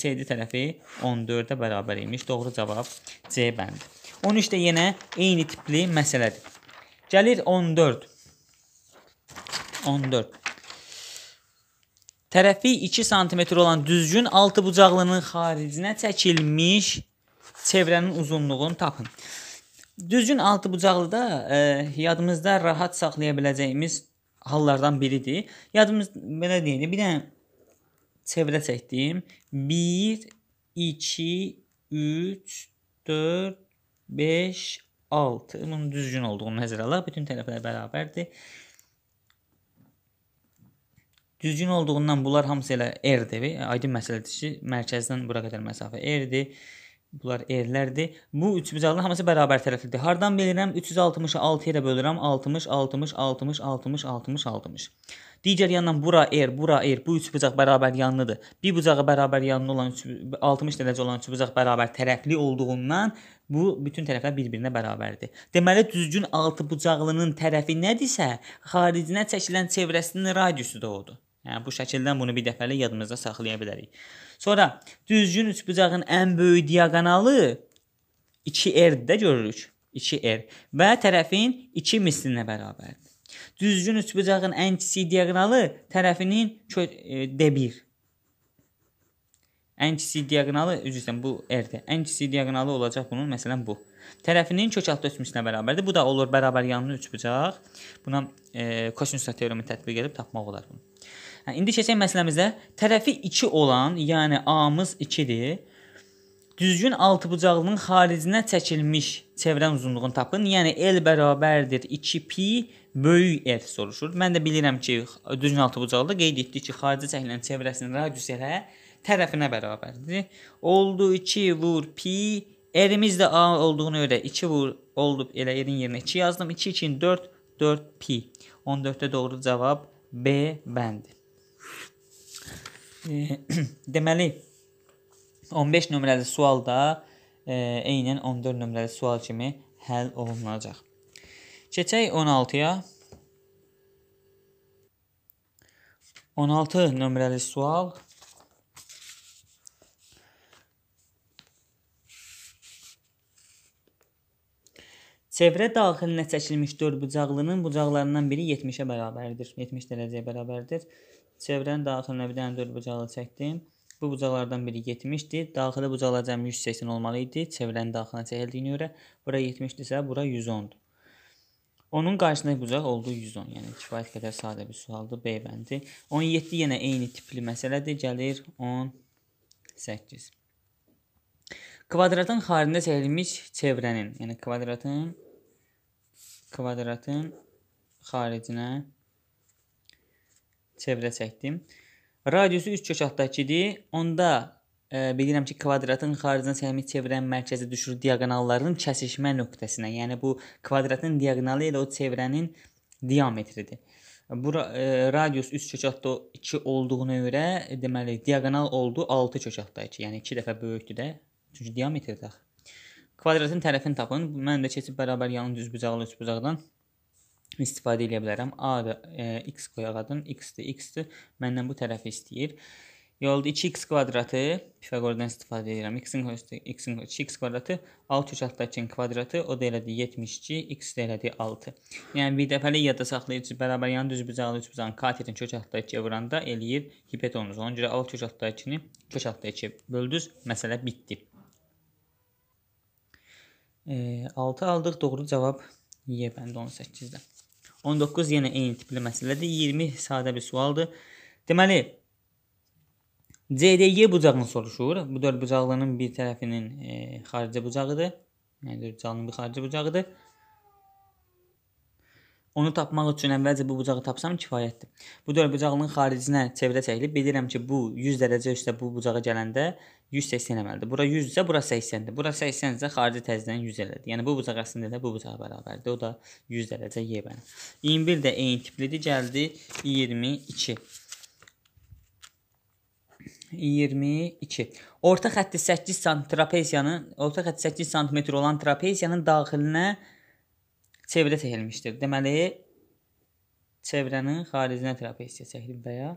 C-də e, tərəfi 14-ə bərabər imiş. Doğru cavab C bəndi. 13 də yenə eyni tipli məsələdir. Gəlir 14. 14. Tərəfi 2 sm olan düzgün altı bucaqlının xaricinə çəkilmiş çevrənin uzunluğunu tapın. Düzgün altı bucaqlı da ə, e, yadımızda rahat saxlaya biləcəyimiz hallardan biridir. Yadımız belə deyildi. Bir dənə çevrə çəkdim. 1 2 3 4 5 6. Bunun düzgün olduğunu nəzərə alaq. Bütün tərəflər bərabərdir. Düzgün olduğundan bunlar hamısı elə R-dir. Aydın məsələdir ki, mərkəzdən bura qədər məsafə R-dir. Bunlar erlərdir. Bu üçbucaqların hamısı bərabər tərəflidir. Hardan bilirəm? 360-ı 6-ya da bölürəm. 60, 60, 60, 60, 60, 60. Digər yandan bura er, bura er. Bu üçbucaq bərabər yanlıdır. Bir bucağı bərabər yanlı olan 60 dərəcə olan üçbucaq bərabər tərəfli olduğundan bu bütün tərəflər bir-birinə bərabərdir. Deməli düzgün altıbucaqlının tərəfi nədirsə, xaricinə çəkilən çevrəsinin radiusu da odur. Yəni bu şəkildən bunu bir dəfəlik yadımızda saxlaya bilərik. Sonra düzgün üçbucağın ən böyük diaqonalı 2R-dir də görürük. 2R və tərəfin 2 mislinə bərabərdir. Düzgün üçbucağın ən kiçik diaqonalı tərəfinin e, D1. Ən kiçik diaqonalı üzrsən bu R-dir. Ən kiçik diaqonalı olacaq bunun məsələn bu. Tərəfinin kök altı ötmüsünə bərabərdir. Bu da olur bərabər yanlı üçbucaq. Buna e, kosinus teoremi tətbiq edib tapmaq olar bunu. İndi keçək məsələmizdə tərəfi 2 olan, yəni A-mız 2-dir. Düzgün altıbucaqlının xaricinə çəkilmiş çevrən uzunluğunu tapın. Yəni L bərabərdir 2pi böyük R soruşur. Mən də bilirəm ki, düzgün altıbucaqlı qeyd etdi ki, xaricə çəkilən çevrəsinin radiusu elə tərəfinə bərabərdir. Oldu 2 vur pi R-imiz də A olduğuna görə 2 vur oldu elə R-in yerinə 2 yazdım. 2 2 4 4 pi. 14-də doğru cavab B bəndir. E, deməli 15 nömrəli sual da e, eynən 14 nömrəli sual kimi həll olunacaq. Keçək 16-ya. 16 nömrəli sual. Çevrə daxilinə çəkilmiş dördbucaqlının bucaqlarından biri 70-ə bərabərdir. 70 dərəcəyə bərabərdir. Çevrənin daxilinə bir dənə dörd bucaqlı çəkdim. Bu bucaqlardan biri 70-dir. Daxili bucaqlar cəmi 180 olmalı idi. Çevrənin daxilinə çəkildiyinə görə bura 70-dirsə, bura 110-dur. Onun qarşısındakı bucaq oldu 110. Yəni kifayət qədər sadə bir sualdır B bəndi. 17 yenə eyni tipli məsələdir. Gəlir 18. Kvadratın xaricində çəkilmiş çevrənin, yəni kvadratın kvadratın xaricinə çevrə çəkdim. Radiusu 3 köşatdakidir. Onda ə, e, bilirəm ki, kvadratın xaricinə səmi çevrənin mərkəzi düşür diaqonalların kəsişmə nöqtəsinə. Yəni bu kvadratın diaqonalı ilə o çevrənin diametridir. Bu e, radius 3 kökatda 2 olduğuna görə, e, deməli diaqonal oldu 6 kökatda 2, yəni 2 dəfə böyükdür də. Çünki diametrdir axı. Kvadratın tərəfini tapın. Mən də keçib bərabər yanın düzbucaqlı üçbucaqdan istifadə edə bilərəm. A da e, x quadratın x-dir, x-dir. Məndən bu tərəfi istəyir. Yolda 2x kvadratı Pifaqordan istifadə edirəm. x-in x-in 2x kvadratı 6 üçətdəkin kvadratı o da elədir 72, x də elədir 6. Yəni bir dəfəlik yadda saxlayıcı bərabər yan düz bucaqlı üç bucağın katetin köçətdəkiyə vuranda eləyir hipotenuz. Ona görə 6 üçətdəkini köçətdəkiyə böldüz, məsələ bitdi. E, 6 aldıq, doğru cavab Y bəndi 18-də. 19 yenə eyni tipli məsələdir. 20 sadə bir sualdır. Deməli CDY bucağını soruşur. Bu dörd bucaqlının bir tərəfinin e, xarici bucağıdır. Yəni dörd bucağının bir xarici bucağıdır. Onu tapmaq üçün əvvəlcə bu bucağı tapsam kifayətdir. Bu dörd bucaqlının xaricinə çevrə çəkilib bilirəm ki, bu 100 dərəcə üstə bu bucağa gələndə 180 əməlidir. Bura 100-dirsə, bura 80-dir. Bura 80-dirsə, xarici təzədən 100 elədi. Yəni bu bucaq əslində də bu bucağa bərabərdir. O da 100 dərəcə yebənin. 21 də eyni tiplidir. Gəldi 22. 22. Orta xətti 8 sm trapeziyanın, orta xətti 8 sm olan trapeziyanın daxilinə çevrə çəkilmişdir. Deməli çevrənin xaricinə trapeziya çəkilib və ya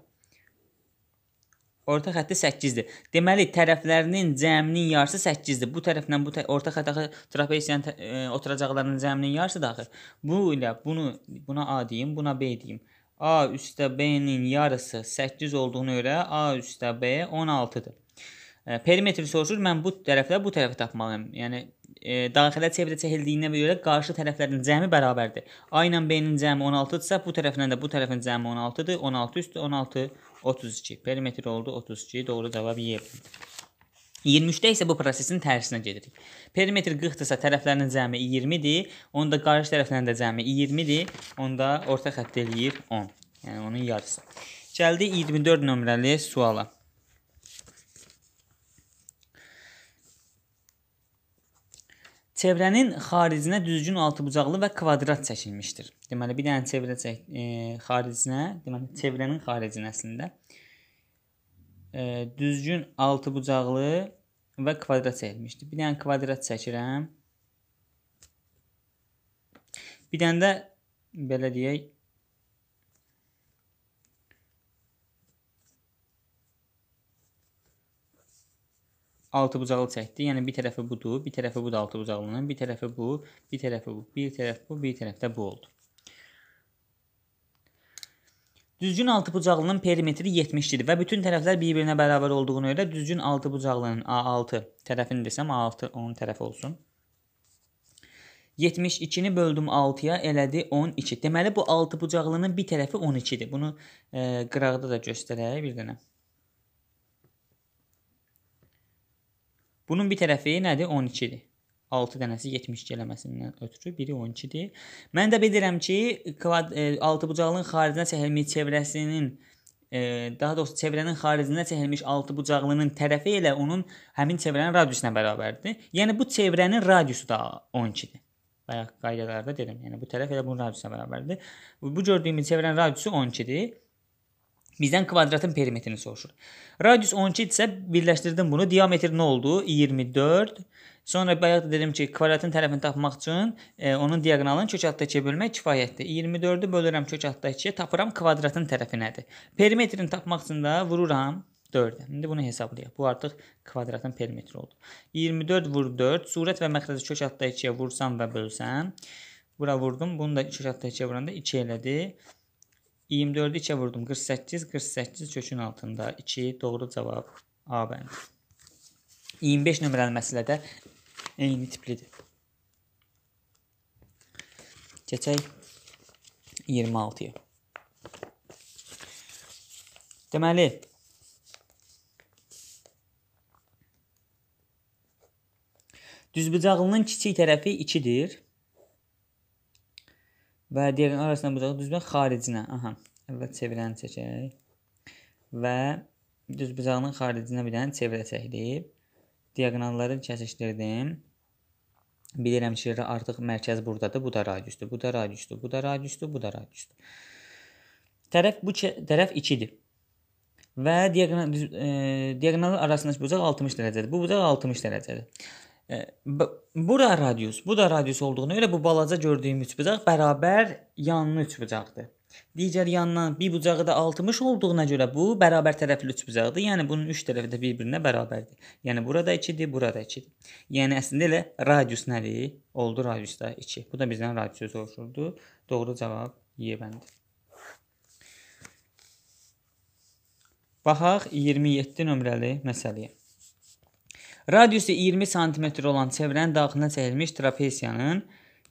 orta xətti 8-dir. Deməli, tərəflərinin cəminin yarısı 8-dir. Bu tərəflə bu tə orta xətt axı trapesiyanın e, oturacaqlarının cəminin yarısı da axı. Bu ilə bunu buna A deyim, buna B deyim. A üstə B-nin yarısı 8 olduğuna görə A üstə B 16-dır. E, perimetri soruşur, mən bu tərəflə bu tərəfi tapmalıyam. Yəni e, daxilə çevrə çəkildiyinə görə qarşı tərəflərin cəmi bərabərdir. A ilə B-nin cəmi 16-dırsa, bu tərəflə də bu tərəfin cəmi 16-dır. 16 üstə 16 32. Perimetr oldu 32. Doğru cavab Y. 23-də isə bu prosesin tərsinə gedirik. Perimetr 40-dırsa tərəflərinin cəmi 20-dir, onda qarşı tərəflərinin də cəmi 20-dir, onda orta xətt eləyir 10. Yəni onun yarısı. Gəldi 24 nömrəli suala. Çevrənin xaricinə düzgün altıbucaqlı və kvadrat çəkilmişdir. Deməli bir dənə çevrə çək, e, xaricinə, deməli çevrənin xaricinə əslində e, düzgün altıbucaqlı və kvadrat çəkilmişdir. Bir dənə kvadrat çəkirəm. Bir dənə də belə deyək altı bucaqlı çəkdi. Yəni bir tərəfi budur, bir tərəfi bu da altı bucaqlının, bir tərəfi bu, bir tərəfi bu, bir tərəf bu, bir tərəfdə bu oldu. Düzgün altı bucaqlının perimetri 70-dir və bütün tərəflər bir-birinə bərabər olduğuna görə düzgün altı bucaqlının A6 tərəfini desəm A6 onun tərəfi olsun. 72-ni böldüm 6-ya, elədi 12. Deməli bu altı bucaqlının bir tərəfi 12-dir. Bunu e, qıraqda da göstərək bir dənə. Bunun bir tərəfi nədir? 12-dir. 6 dənəsi 72 eləməsindən ötürü biri 12-dir. Mən də bilirəm ki, kvad, e, altı bucağlının xaricinə çəkilmiş çevrəsinin e, daha doğrusu çevrənin xaricinə çəkilmiş altı bucaqlının tərəfi elə onun həmin çevrənin radiusuna bərabərdir. Yəni bu çevrənin radiusu da 12-dir. Bayaq qaydalarda dedim, yəni bu tərəf elə bunun radiusuna bərabərdir. Bu gördüyümüz çevrənin radiusu 12-dir. Bizdən kvadratın perimetrini soruşur. Radius 12 isə birləşdirdim bunu. Diametr nə oldu? 24. Sonra bayaq da dedim ki, kvadratın tərəfini tapmaq üçün e, onun diaqonalını kök altda 2-yə bölmək kifayətdir. 24-ü bölürəm kök altda 2-yə, tapıram kvadratın tərəfi nədir. Perimetrini tapmaq üçün də vururam 4. İndi bunu hesablayaq. Bu artıq kvadratın perimetri oldu. 24 vur 4. Surət və məxrəci kök altda 2-yə vursam və bölsəm. Bura vurdum. Bunu da kök altda 2-yə vuranda 2 elədi. 24-ü 2-yə vurdum. 48, 48 kökün altında 2 doğru cavab A bəndi. 25 nömrəli məsələdə eyni tiplidir. Keçək 26-ya. Deməli Düzbucaqlının kiçik tərəfi 2-dir və digərinin arasından bucağı düzmək xaricinə. Aha. Əvvəl çevirəni çəkək. Və düz bucağının xaricinə bir dənə çevirə çəkilib. Diaqonalları kəsişdirdim. Bilirəm ki, artıq mərkəz burdadır. Bu da radiusdur, bu da radiusdur, bu da radiusdur, bu da radiusdur. Tərəf bu tərəf 2-dir. Və diaqonal e, diaqonallar arasındakı bucaq 60 dərəcədir. Bu bucaq 60 dərəcədir bu da radius, bu da radius olduğuna görə bu balaca gördüyüm üçbucaq bərabər yanlı üçbucaqdır. Digər yandan bir bucağı da 60 olduğuna görə bu bərabər tərəfli üçbucaqdır. Yəni bunun 3 üç tərəfi də bir-birinə bərabərdir. Yəni burada 2-dir, burada 2-dir. Yəni əslində elə radius nədir? Oldu radius da 2. Bu da bizdən radiusu soruşurdu. Doğru cavab Y bəndidir. Baxaq 27 nömrəli məsələyə. Radiusu 20 sm olan çevrənin daxilinə çəkilmiş trapesiyanın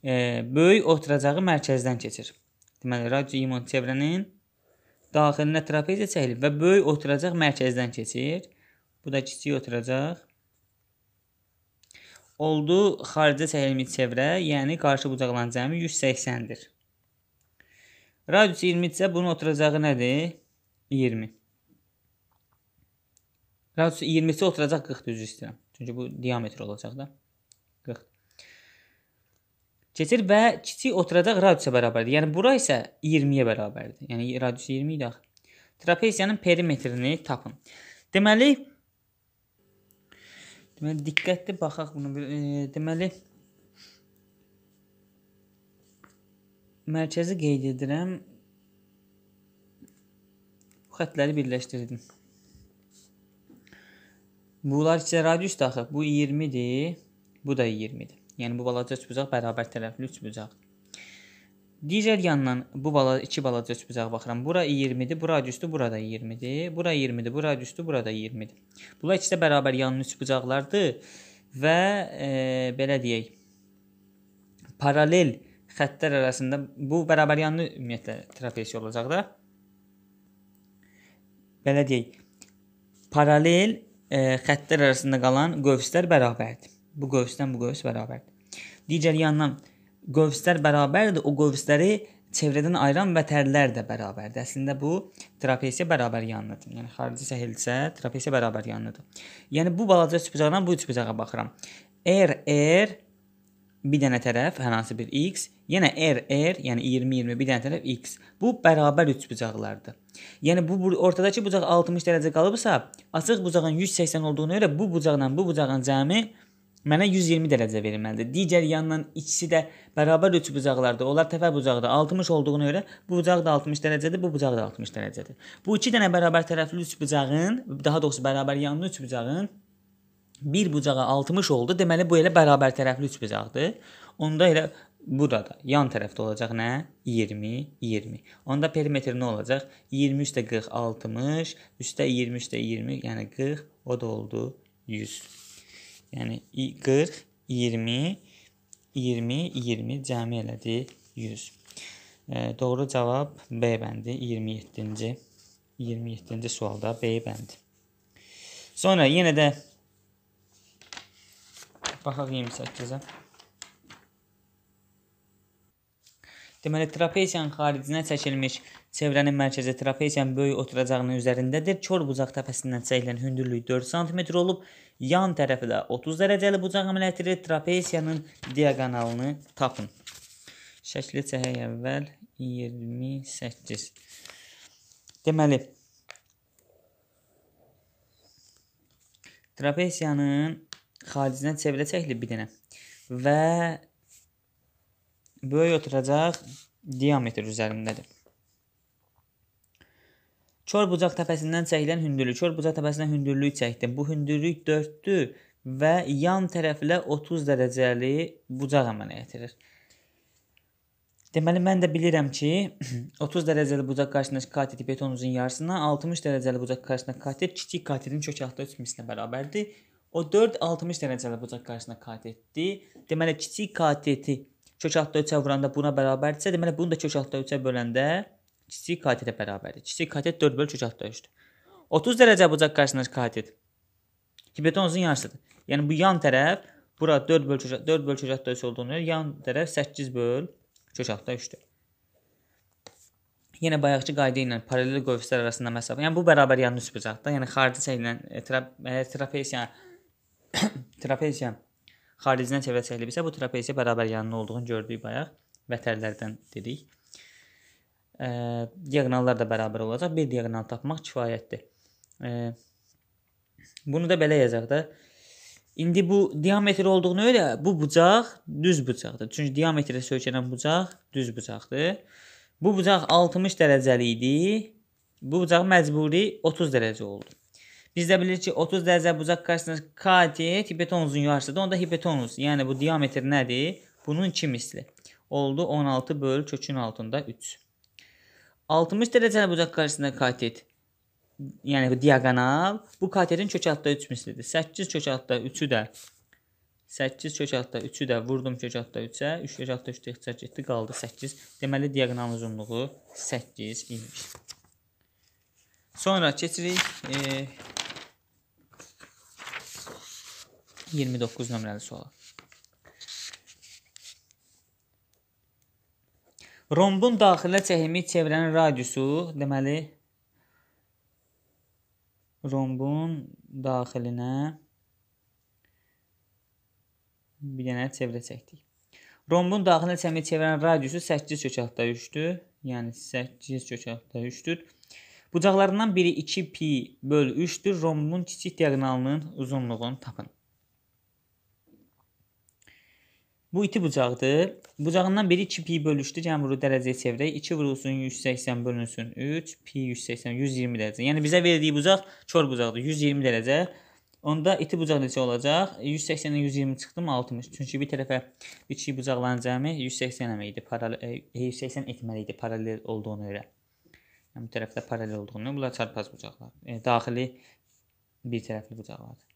e, böyük oturacağı mərkəzdən keçir. Deməli, radiusu 20 çevrənin daxilinə trapesiya çəkilib və böyük oturacaq mərkəzdən keçir. Bu da kiçik oturacaq. Oldu xaricə çəkilmiş çevrə, yəni qarşı bucaqların cəmi 180-dir. Radius 20 isə bunun oturacağı nədir? 20. Radius 20 isə oturacaq 40 düz istəyirəm. Çünki bu diametr olacaq da. 40. Keçir və kiçik oturacaq radiusa bərabərdir. Yəni bura isə 20-yə bərabərdir. Yəni radius 20 idi axı. Trapeziyanın perimetrini tapın. Deməli Deməli diqqətli baxaq bunu. E, deməli mərkəzi qeyd edirəm. Bu xətləri birləşdirdim. Bunlar isə radius daxı. Bu 20-dir. Bu da 20-dir. Yəni bu balaca üçbucaq bərabər tərəfli üçbucaqdır. Digər yandan bu bala iki balaca üçbucağa baxıram. Bura 20-dir, bu radiusdur, burada 20-dir. Bura 20-dir, bu radiusdur, burada 20-dir. Bunlar ikisi də bərabər yanlı üçbucaqlardır və e, belə deyək, paralel xəttlər arasında bu bərabər yanlı ümumiyyətlə trapesiya olacaq da. Belə deyək, paralel e, xəttlər arasında qalan qövslər bərabərdir. Bu qövsdən bu qövs bərabərdir. Digər yandan qövslər bərabərdir, o qövsləri çevrədən ayıran vətərlər də bərabərdir. Əslində bu trapesiya bərabər yanlıdır. Yəni xarici səhilsə trapesiya bərabər yanlıdır. Yəni bu balaca üçbucaqdan bu üçbucağa baxıram. R R bir dənə tərəf hər hansı bir x, yenə r r, yəni 20 20 bir dənə tərəf x. Bu bərabər üçbucaqlardır. Yəni bu, bu ortadakı bucaq 60 dərəcə qalıbsa, açıq bucağın 180 olduğuna görə bu bucaqla bu bucağın cəmi mənə 120 dərəcə verilməlidir. Digər yandan ikisi də bərabər üçbucaqlardır. Onlar təpə bucağı da 60 olduğuna görə bu bucaq da 60 dərəcədir, bu bucaq da 60 dərəcədir. Bu iki dənə bərabər tərəfli üçbucağın, daha doğrusu bərabər yanlı üçbucağın 1 bucağa 60 oldu. Deməli bu elə bərabər tərəfli 3 bucaqdır. Onda elə bu da da yan tərəfdə olacaq nə? 20 20. Onda perimetr nə olacaq? 23 də 40 60, üstə 23 də 20, yəni 40, o da oldu 100. Yəni 40 20 20 20 cəmi elədi 100. E, doğru cavab B bəndi 27-ci 27-ci sualda B bəndi. Sonra yenə də Baxaq 28-ə. Deməli, trapeziyanın xaricinə çəkilmiş çevrənin mərkəzi trapeziyanın böyük oturacağının üzərindədir. Kör bucaq təpəsindən çəkilən hündürlük 4 sm olub, yan tərəfi də 30 dərəcəli bucaq əməliyyətidir. Trapeziyanın diagonalını tapın. Şəkli çəkək əvvəl 28. Deməli, trapeziyanın xaricdən çevriləcəkdir bir dənə. Və böyük oturacaq diametr üzərindədir. Kör bucaq təpəsindən çəkilən hündürlük. Kör bucaq təpəsindən hündürlük çəkdim. Bu hündürlük 4-dür və yan tərəflə 30 dərəcəli bucaq əmələ gətirir. Deməli mən də bilirəm ki, 30 dərəcəli bucaq qarşısında katet beton uzun yarısına, 60 dərəcəli bucaq qarşısında katet kiçik katetin kökaltı 3 mislinə bərabərdir. O 4-60 dərəcəli bucaq qarşısına kat etdi. Deməli kiçik kateti kök altda 3-ə vuranda buna bərabərdirsə, deməli bunu da kök altda 3-ə böləndə kiçik katetə bərabərdir. Kiçik katet 4 böl kök altda 3-dür. 30 dərəcə bucaq qarşısına katet. Hipotenuzun yarısıdır. Yəni bu yan tərəf bura 4 böl kök 4 böl kök altda 3 olduğunu, yan tərəf 8 böl kök altda 3-dür. Yenə bayaqçı qayda ilə paralel qövslər arasında məsafə. Yəni bu bərabər yanlı üst bucaqda, yəni xarici çəkilən trapesiyanın trapeziya xaricinə çevrə çəkilibsə, bu trapeziya bərabər yanında olduğunu gördük bayaq vətərlərdən dedik. E, diaqonallar da bərabər olacaq. Bir diaqonal tapmaq kifayətdir. E, bunu da belə yazaq da. İndi bu diametri olduğuna görə bu bucaq düz bucaqdır. Çünki diametrə söykənən bucaq düz bucaqdır. Bu bucaq 60 dərəcəli idi. Bu bucaq məcburi 30 dərəcə oldu. Biz də bilirik ki, 30 dərəcə bucaq qarşısında KD hipotenuzun yarısıdır. Onda hipotenuz, yəni bu diametr nədir? Bunun 2 misli. Oldu 16 bölü kökün altında 3. 60 dərəcəli bucaq qarşısında katet, yəni bu diaqonal, bu katetin kök altında 3 mislidir. 8 kök altında 3-ü də 8 kök altında 3-ü də vurdum kök altında 3-ə, 3 kök altında 3 təkcə getdi, qaldı 8. Deməli diaqonal uzunluğu 8 imiş. Sonra keçirik e, 29 nömrəli suala. Rombun daxilə çəkimi çevrənin radiusu, deməli rombun daxilinə bir dənə çevrə çəkdik. Rombun daxilinə çəkimi çevrənin radiusu 8 kökəltdə 3-dür. Yəni 8 kökəltdə 3-dür. Bucaqlarından biri 2 pi böl 3-dür. Rombun kiçik diaqonalının uzunluğunu tapın. Bu iti bucaqdır. Bucağından biri 2 pi bölüşdü. Gəmuru dərəcəyə çevirək. 2 vurulsun 180 bölünsün 3 pi 180 120 dərəcə. Yəni bizə verdiyi bucaq kör bucaqdır. 120 dərəcə. Onda iti bucaq neçə olacaq? 180-dən 120 çıxdım 60. Çünki bir tərəfə 2 bucaqların cəmi 180 əmək idi. Paralel 180 e, etməli idi paralel olduğuna görə. Yəni bu tərəfdə paralel olduğunu, bunlar çarpaz bucaqlar. E, daxili bir tərəfli bucaqlardır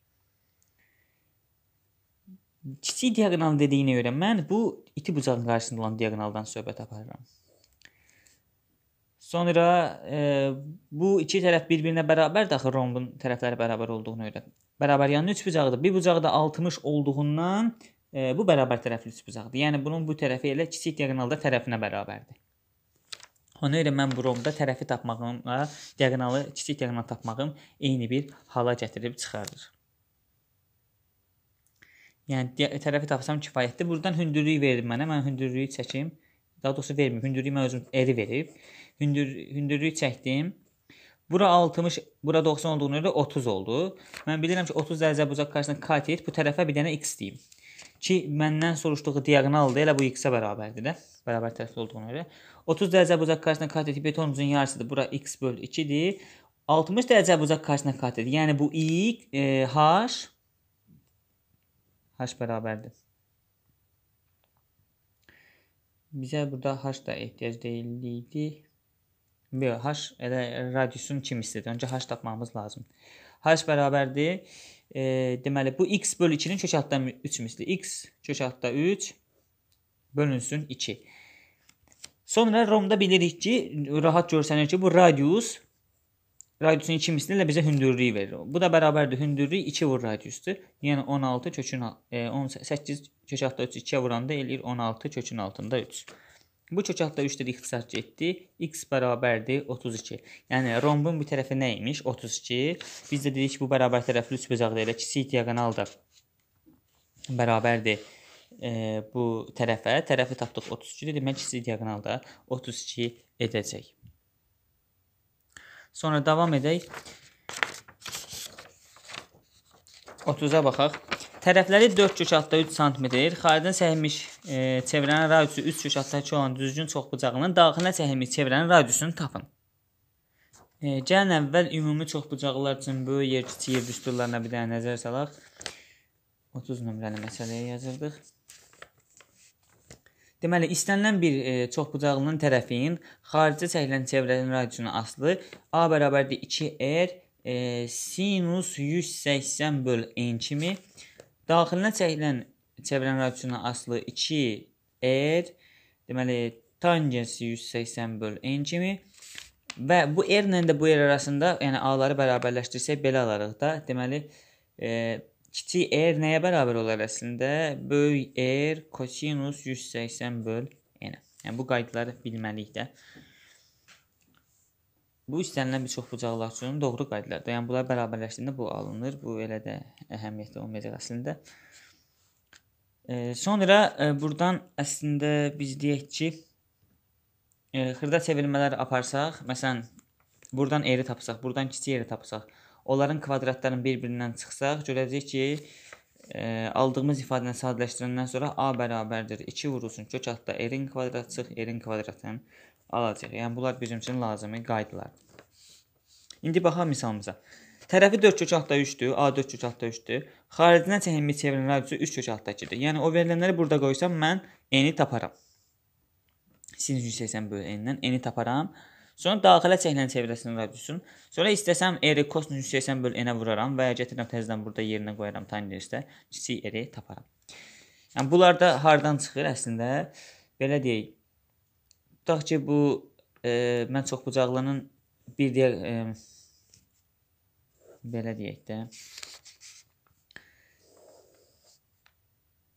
kiçik diaqonal dediyinə görə mən bu iti bucağın qarşısında olan diaqonaldan söhbət aparıram. Sonra e, bu iki tərəf bir-birinə bərabərdir axı rombun tərəfləri bərabər olduğunu görə. Bərabər yanın üç bucağıdır. Bir bucağı da 60 olduğundan e, bu bərabər tərəfli üç bucaqdır. Yəni bunun bu tərəfi elə kiçik diaqonalda tərəfinə bərabərdir. Ona görə mən bu romda tərəfi tapmağımla diaqonalı kiçik diaqonal tapmağım eyni bir hala gətirib çıxarır. Yəni tərəfi tapsam kifayətdir. Burdan hündürlük verir mənə. Mən hündürlüyü çəkim. Daha doğrusu vermir. Hündürlüyü mən özüm eri verib. Hündür hündürlüyü çəkdim. Bura 60, bura 90 olduğuna görə 30 oldu. Mən bilirəm ki, 30 dərəcə bucaq qarşısında katet bu tərəfə bir dənə x deyim. Ki məndən soruşduğu diaqonaldır, elə bu x-ə bərabərdir də. Bərabər tərəfli olduğuna görə. 30 dərəcə bucaq qarşısında katet beton uzun yarısıdır. Bura x/2-dir. 60 dərəcə bucaq qarşısında katet. Yəni bu i e, h h beraberdir. Bize burada h da ihtiyaç değildi. Ve h elə radiusun kim istedi? Önce h tapmamız lazım. h bərabərdir. E, deməli bu x bölü 2-nin kök altdan 3 misli. x kök altda 3 bölünsün 2. Sonra romda bilirik ki, rahat görsənir ki, bu radius radiusun 2 misli ilə bizə hündürlüyü verir. Bu da bərabərdir hündürlük 2 vur radiusdur. Yəni 16 kökün 18 kök altında 3 2-yə vuranda eləyir 16 kökün altında 3. Bu kök altında 3-də ixtisar getdi. X bərabərdir 32. Yəni rombun bu tərəfi nə imiş? 32. Biz də dedik bu bərabər tərəfli üç bucaqda elə kiçik diaqonal da bərabərdir e, bu tərəfə. Tərəfi tapdıq 32-dir. Demək kiçik diaqonal da 32 edəcək. Sonra davam edək. 30-a baxaq. Tərəfləri 4 köşadda 3 sm, xaricdən çəkilmiş e, çevrənin radiusu 3 köşaddakı olan düzgün çoxbucağının daxilinə çəkilmiş çevrənin radiusunu tapın. E, gəlin əvvəl ümumi çoxbucaqlar üçün böyük yer kiçik yer düsturlarına bir dənə nəzər salaq. 30 nömrəli məsələyə yazırdıq. Deməli, istənilən bir e, çoxbucaqlının tərəfin xaricə çəkilən çevrənin radiusuna asılı a bərabərdir 2r e, sinus 180 böl n kimi daxilinə çəkilən çevrənin radiusuna asılı 2r deməli tangensi 180 böl n kimi və bu r ilə də bu r arasında, yəni a-ları bərabərləşdirsək belə alarıq da. Deməli, e, kiçik r nəyə bərabər olar əslində? Böyük r kosinus 180 böl n. Yəni bu qaydaları bilməliyik də. Bu istənilən bir çox bucaqlar üçün doğru qaydalardır. Yəni bunlar bərabərləşdiyində bu alınır. Bu elə də əhəmiyyətli olmayacaq əslində. E, sonra e, burdan əslində biz deyək ki, e, xırda çevirmələr aparsaq, məsələn, burdan r-i tapsaq, burdan kiçik r-i tapsaq, onların kvadratlarını bir-birindən çıxsaq, görəcəyik ki, ə, e, aldığımız ifadəni sadələşdirəndən sonra a bərabərdir 2 vurulsun kök altda r-in kvadrat çıx, r-in kvadratını alacağıq. Yəni bunlar bizim üçün lazımi qaydalardır. İndi baxaq misalımıza. Tərəfi 4 kök altda 3-dür, A 4 kök altda 3-dür. Xaricinə çəkilmiş çevrilən radiusu 3 kök altdakıdır. Yəni o verilənləri burada qoysam mən n-i taparam. 380 bölü n-dən n-i taparam. Sonra daxilə çəkilən çevrəsini radiusun. Sonra istəsəm eri kosinus 180 böl n-ə vuraram və ya gətirəm təzədən burada yerinə qoyaram tangersə kiçik eri taparam. Yəni bunlar da hardan çıxır əslində? Belə deyək. Tutaq ki, bu e, mən çoxbucaqlının bir digər e, belə deyək də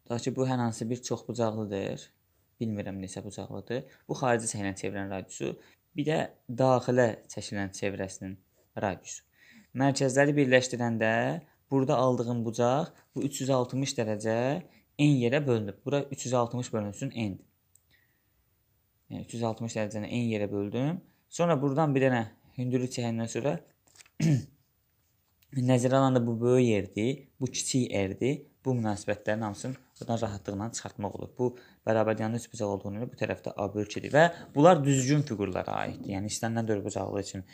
Tutaq ki, bu hər hansı bir çoxbucaqlıdır. Bilmirəm neçə bucaqlıdır. Bu xarici səhnə çevirən radiusu Bir də daxilə çəkilən çevrəsinin radiusu. Mərkəzləri birləşdirəndə burada aldığım bucaq bu 360 dərəcə n yerə bölünüb. Bura 360 bölünsün n-dir. Yəni 360 dərəcəni n yerə böldüm. Sonra buradan bir dənə hündürlük çəkəndən sonra nəzərə alanda bu böyük yerdir, bu kiçik yerdir. Bu münasibətlərin hamısını buradan rahatlıqla çıxartmaq olur. Bu bərabəryanın üç bucaq olduğuna görə bu tərəfdə A bölküdür və bunlar düzgün fiqurlara aiddir. Yəni istənilən dörd bucaqlı üçün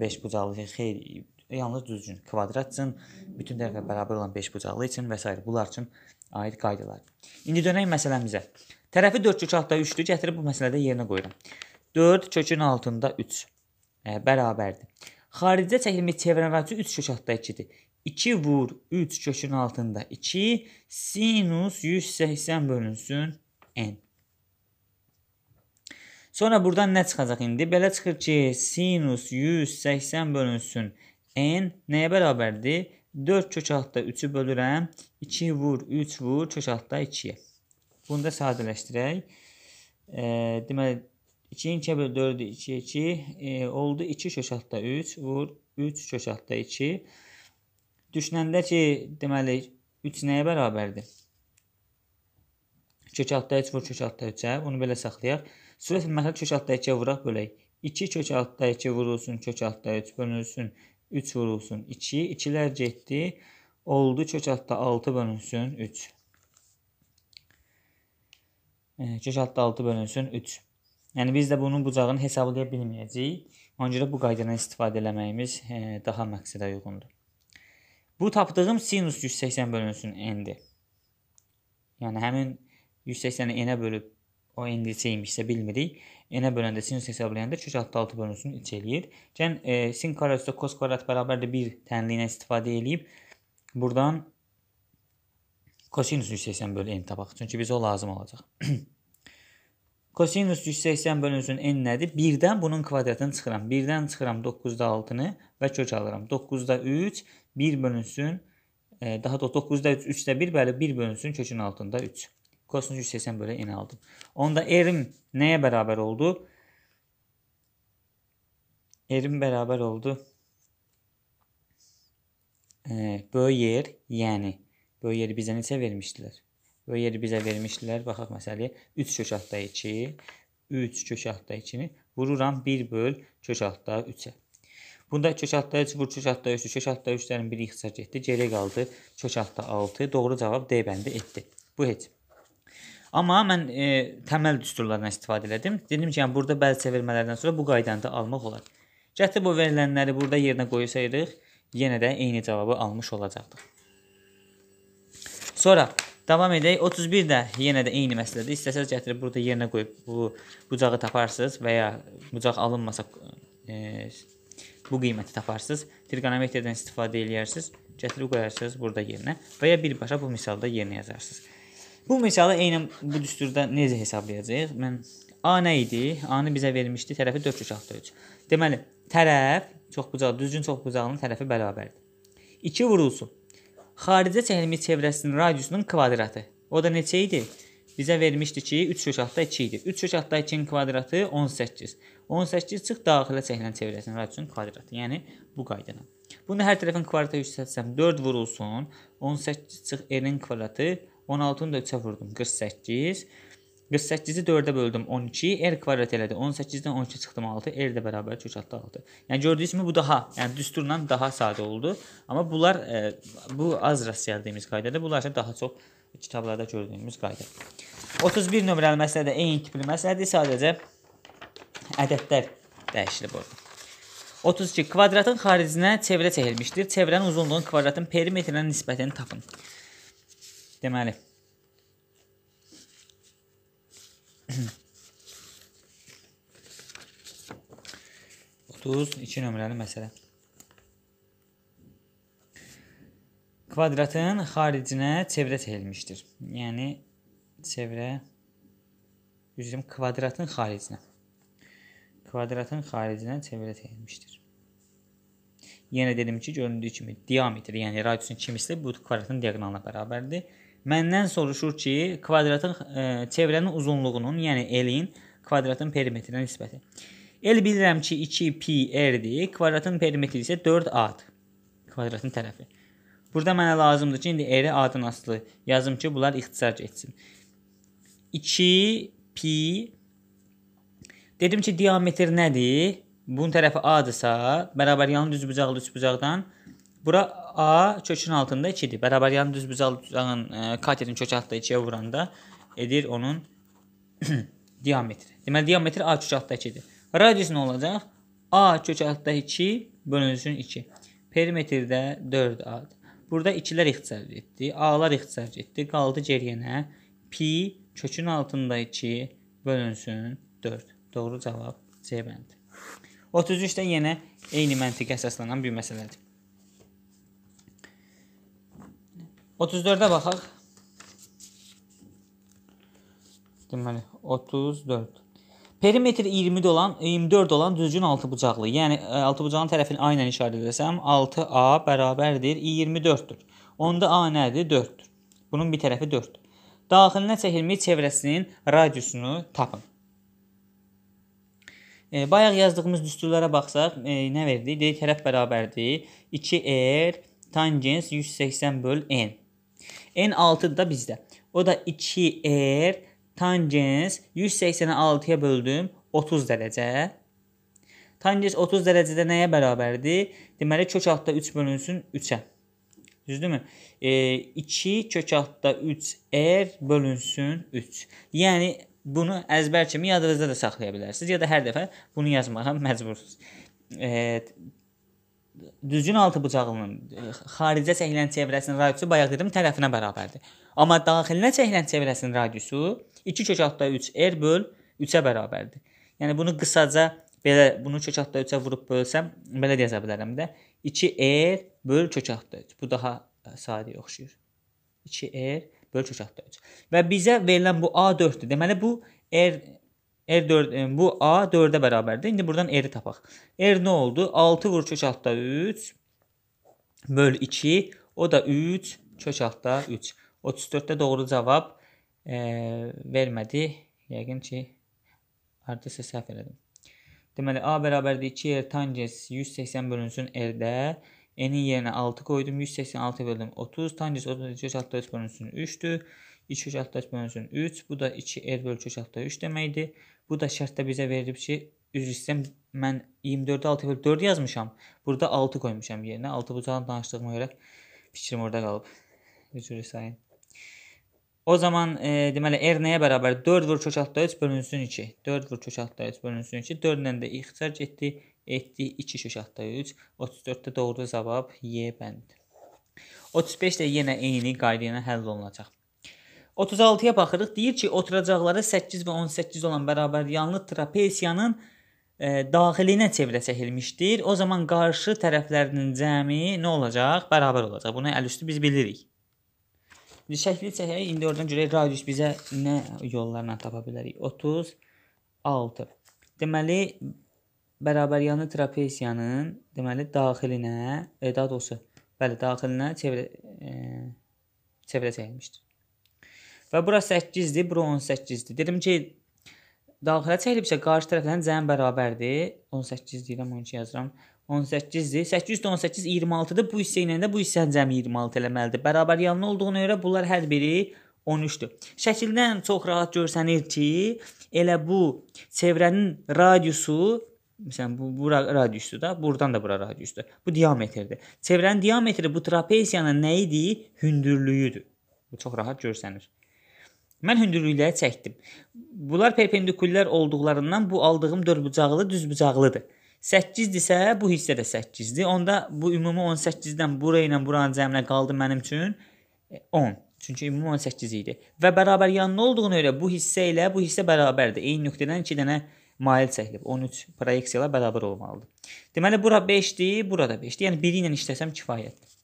5 e, bucaqlı xeyr yalnız düzgün kvadrat üçün, bütün tərəfə bərabər olan 5 bucaqlı üçün və s. bunlar üçün aid qaydalar. İndi dönək məsələmizə. Tərəfi 4 kök altda 3-dür. Gətirib bu məsələdə yerinə qoyuram. 4 kökün altında 3 e, bərabərdir. Xaricə çəkilmiş çevrən radiusu 3 kök altda 2-dir. 2 vur 3 kökün altında 2 sinus 180 bölünsün n. Sonra buradan nə çıxacaq indi? Belə çıxır ki, sinus 180 bölünsün n nəyə bərabərdir? 4 kök altda 3-ü bölürəm. 2 vur 3 vur kök altda 2-yə. Bunu da sadələşdirək. E, deməli 2-nin 2 bölü 4-ü 2, 2 e, oldu 2 kök altda 3 vur 3 kök altda 2. Düşünəndə ki, deməli 3 nəyə bərabərdir? Kök altda 3 vur kök altda 3-ə. Bunu belə saxlayaq. Sürətli məxrəc kök altda 2-yə vuraq bölək. 2 kök altda 2 vurulsun, kök altda 3 bölünsün, 3 vurulsun 2. 2-lər getdi. Oldu kök altda 6 bölünsün 3. Kök e, altda 6 bölünsün 3. Yəni biz də bunun bucağını hesablaya bilməyəcəyik. Ona görə bu qaydadan istifadə eləməyimiz e, daha məqsədə uyğundur. Bu tapdığım sinus 180 bölünsün n-dir. Yəni həmin 180-i n-ə bölüb o n neçəymişsə bilmirik. N-ə böləndə sinus hesablayanda kök 66 bölünsün 3 eləyir. Gəlin e, sin kvadrat üstə kos kvadrat bərabərdir 1 tənliyinə istifadə eləyib buradan kosinus 180 bölü n tapaq. Çünki bizə o lazım olacaq. Kosinus 180 bölünsün n nədir? 1-dən bunun kvadratını çıxıram. 1-dən çıxıram 9-da 6-nı və kök alıram. 9-da 3, 1 bölünsün, e, daha da 9-da 3, 3-də 1, bəli 1 bölünsün kökün altında 3. Kosinus 180 bölü n aldım. Onda erim nəyə bərabər oldu? Erim bərabər oldu. E, böyük yer, yəni böyük yeri bizə neçə vermişdilər? O yeri bizə vermişdilər. Baxaq məsələyə. 3 kök altda 2. 3 kök altda 2-ni vururam 1 böl kök altda 3-ə. Bunda kök altda 3 vur kök altda 3, kök altda 3-lərin biri ixtisar getdi. Geriyə qaldı kök altda 6. Doğru cavab D bəndi etdi. Bu heç. Amma mən e, təməl düsturlardan istifadə elədim. Dedim ki, yəni burada bəzi çevirmələrdən sonra bu qaydanı da almaq olar. Gətirib o verilənləri burada yerinə qoysaydıq, yenə də eyni cavabı almış olacaqdıq. Sonra Davam edək. 31 də yenə də eyni məsələdir. İstəsəz gətirib burada yerinə qoyub bu bucağı taparsınız və ya bucaq alınmasa e, bu qiyməti taparsınız. Trigonometriyadan istifadə edərsiniz. Gətirib qoyarsınız burada yerinə və ya birbaşa bu misalda yerinə yazarsınız. Bu misalı eynən bu düsturda necə hesablayacağıq? Mən A nə idi? A-nı bizə vermişdi. Tərəfi 4 3 6 3. Deməli, tərəf çox bucaq, düzgün çox bucağının tərəfi bərabərdir. 2 vurulsun. Xaricə çəkilmiş çevrəsinin radiusunun kvadratı. O da neçə idi? Bizə vermişdi ki, 3 köşatda 2 idi. 3 köşatda 2-nin kvadratı 18. 18 çıx daxilə çəkilən çevrəsinin radiusunun kvadratı. Yəni bu qaydada. Bunu hər tərəfin kvadratı yüksəltsəm 4 vurulsun. 18 çıx r-in kvadratı 16-nı da 3-ə vurdum. 48. 48-i 4-ə böldüm 12, r kvadrat elədi. 18-dən 12 çıxdım 6, r də bərabər kökaltı 6. Yəni gördüyünüz kimi bu daha, yəni düsturla daha sadə oldu. Amma bunlar ə, e, bu az rast gəldiyimiz qaydadır. Bunlar isə daha çox kitablarda gördüyümüz qayda. 31 nömrəli məsələ də eyni tipli məsələdir. Sadəcə ədədlər dəyişilib orada. 32. Kvadratın xaricinə çevrə çəkilmişdir. Çevrənin uzunluğunun kvadratın perimetrinə nisbətini tapın. Deməli, 32 nömrəli məsələ. Kvadratın xaricinə çevrə çəkilmişdir. Yəni çevrə üzrüm kvadratın xaricinə. Kvadratın xaricinə çevrə çəkilmişdir. Yenə dedim ki, göründüyü kimi diametr, yəni radiusun kimisi bu kvadratın diaqonalına bərabərdir. Məndən soruşur ki, kvadratın e, çevrənin uzunluğunun, yəni elin kvadratın perimetrinə nisbəti. El bilirəm ki, 2 pi r-dir. Kvadratın perimetri isə 4 a-dır. Kvadratın tərəfi. Burada mənə lazımdır ki, indi r-i a-dan asılı yazım ki, bunlar ixtisar getsin. 2 pi Dedim ki, diametr nədir? Bunun tərəfi a-dırsa, bərabər yanlı düzbucaqlı üçbucaqdan bura A kökün altında 2-dir. Bərabər yan düz bucaqlı bucağın e, katerin kökü altında 2-yə vuranda edir onun diametri. Deməli diametri A kökü altında 2-dir. Radius nə olacaq? A kökü altında 2 bölünsün 2. Perimetrdə 4A-dır. Burada 2-lər ixtisar etdi, A-lar ixtisar etdi. Qaldı geriyə nə? Pi kökün altında 2 bölünsün 4. Doğru cavab C bəndi. 33-də yenə eyni məntiqə əsaslanan bir məsələdir. 34-ə baxaq. Deməli 34. Perimetr 20 olan, 24 olan düzgün 6 bucaqlı. Yəni 6 e, bucağın tərəfini A ilə işarə etsəm 6A bərabərdir 24-dür. Onda A nədir? 4-dür. Bunun bir tərəfi 4-dür. Daxilinə çəkilmiş çevrəsinin radiusunu tapın. E, bayaq yazdığımız düsturlara baxsaq, e, nə verdi? D tərəf bərabərdir 2R tangens 180 böl n. N6-dır da bizdə. O da 2R tangens 180-i 6-ya böldüm 30 dərəcə. Tangens 30 dərəcədə nəyə bərabərdir? Deməli kök altda 3 bölünsün 3-ə. Düzdürmü? E, 2 kök altda 3R bölünsün 3. Yəni bunu əzbər kimi yadınızda da saxlaya bilərsiniz ya da hər dəfə bunu yazmağa məcbursunuz. E, düzgün altı bıçağının e, xaricə çəkilən çevrəsinin radiusu bayaq dedim tərəfinə bərabərdir. Amma daxilinə çəkilən çevrəsinin radiusu 2 kökatda 3 r böl 3-ə bərabərdir. Yəni bunu qısaca belə bunu kökatda 3-ə vurub bölsəm belə deyə bilərəm də 2 r böl kökatda 3. Bu daha e, sadə oxşuyur. 2 r böl kökatda 3. Və bizə verilən bu A4-dür. Deməli bu r R 4 e, bu A 4-ə bərabərdir. İndi buradan R-i tapaq. R e'r nə oldu? 6 vur kök altda 3 böl 2, o da 3 kök altda 3. 34-də doğru cavab e, vermədi. Yəqin ki, artısa səhv elədim. Deməli A bərabərdir 2 R tangens 180 bölünsün R-də. N-in yerinə 6 qoydum. 186 böldüm 30. Tangens 30 kök altda 3 bölünsün 3-dür. 2 kök altda 3 bölünsün 3. Bu da 2 R bölü kök altda 3 deməkdir. Bu da şərtdə bizə verilib ki, üzr istəyirəm, mən 24-də 6 bölü 4 yazmışam. Burada 6 qoymuşam yerinə. 6 bucaqla danışdığıma görə fikrim orada qalıb. Üzr istəyirəm. O zaman e, deməli r nəyə bərabər? 4 vur kök altda 3 bölünsün 2. 4 vur kök altda 3 bölünsün 2. 4 ilə də ixticar getdi. Etdi 2 kök altda 3. 34-də doğru cavab Y bənd. 35 də yenə eyni qayda ilə həll olunacaq. 36-ya baxırıq. Deyir ki, oturacaqları 8 və 18 olan bərabər yanlı trapesiyanın ə, e, daxilinə çevrə çəkilmişdir. O zaman qarşı tərəflərinin cəmi nə olacaq? Bərabər olacaq. Bunu əlüstü biz bilirik. İndi şəkli çəkək. İndi oradan görək radius bizə nə yollarla tapa bilərik? 36. Deməli bərabəryanlı trapesiyanın deməli daxilinə, e, daha doğrusu, bəli, daxilinə çevrə e, çevrə çəkilmişdir. Və bura 8-dir, bura 18-dir. Dedim ki, daxilə çəkilibsə qarşı tərəfdən cəmi bərabərdir. 18 deyirəm, 12 yazıram. 18-dir. 8 də 18 26-dır. Bu hissə ilə də bu hissənin cəmi 26 eləməlidir. Bərabər yanlı olduğuna görə bunlar hər biri 13-dür. Şəkildən çox rahat görsənir ki, elə bu çevrənin radiusu Məsələn, bu bura radiusdur da, burdan da bura radiusdur. Bu diametrdir. Çevrənin diametri bu trapesiyanın nə idi? Hündürlüyüdür. Bu çox rahat görsənir. Mən hündürlükləri çəkdim. Bunlar perpendikulyar olduqlarından bu aldığım dördbucaqlı düzbucaqlıdır. 8-dirsə, bu hissə də 8-dir. Onda bu ümumi 18-dən bura ilə buranın cəminə qaldı mənim üçün 10. E, Çünki ümumi 18 idi. Və bərabər yanlı olduğuna görə bu hissə ilə bu hissə bərabərdir. Eyni nöqtədən 2 dənə mail çəkilib. 13 proyeksiyalar bərabər olmalıdır. Deməli bura 5-dir, burada 5-dir. Yəni 1 ilə işləsəm kifayətdir.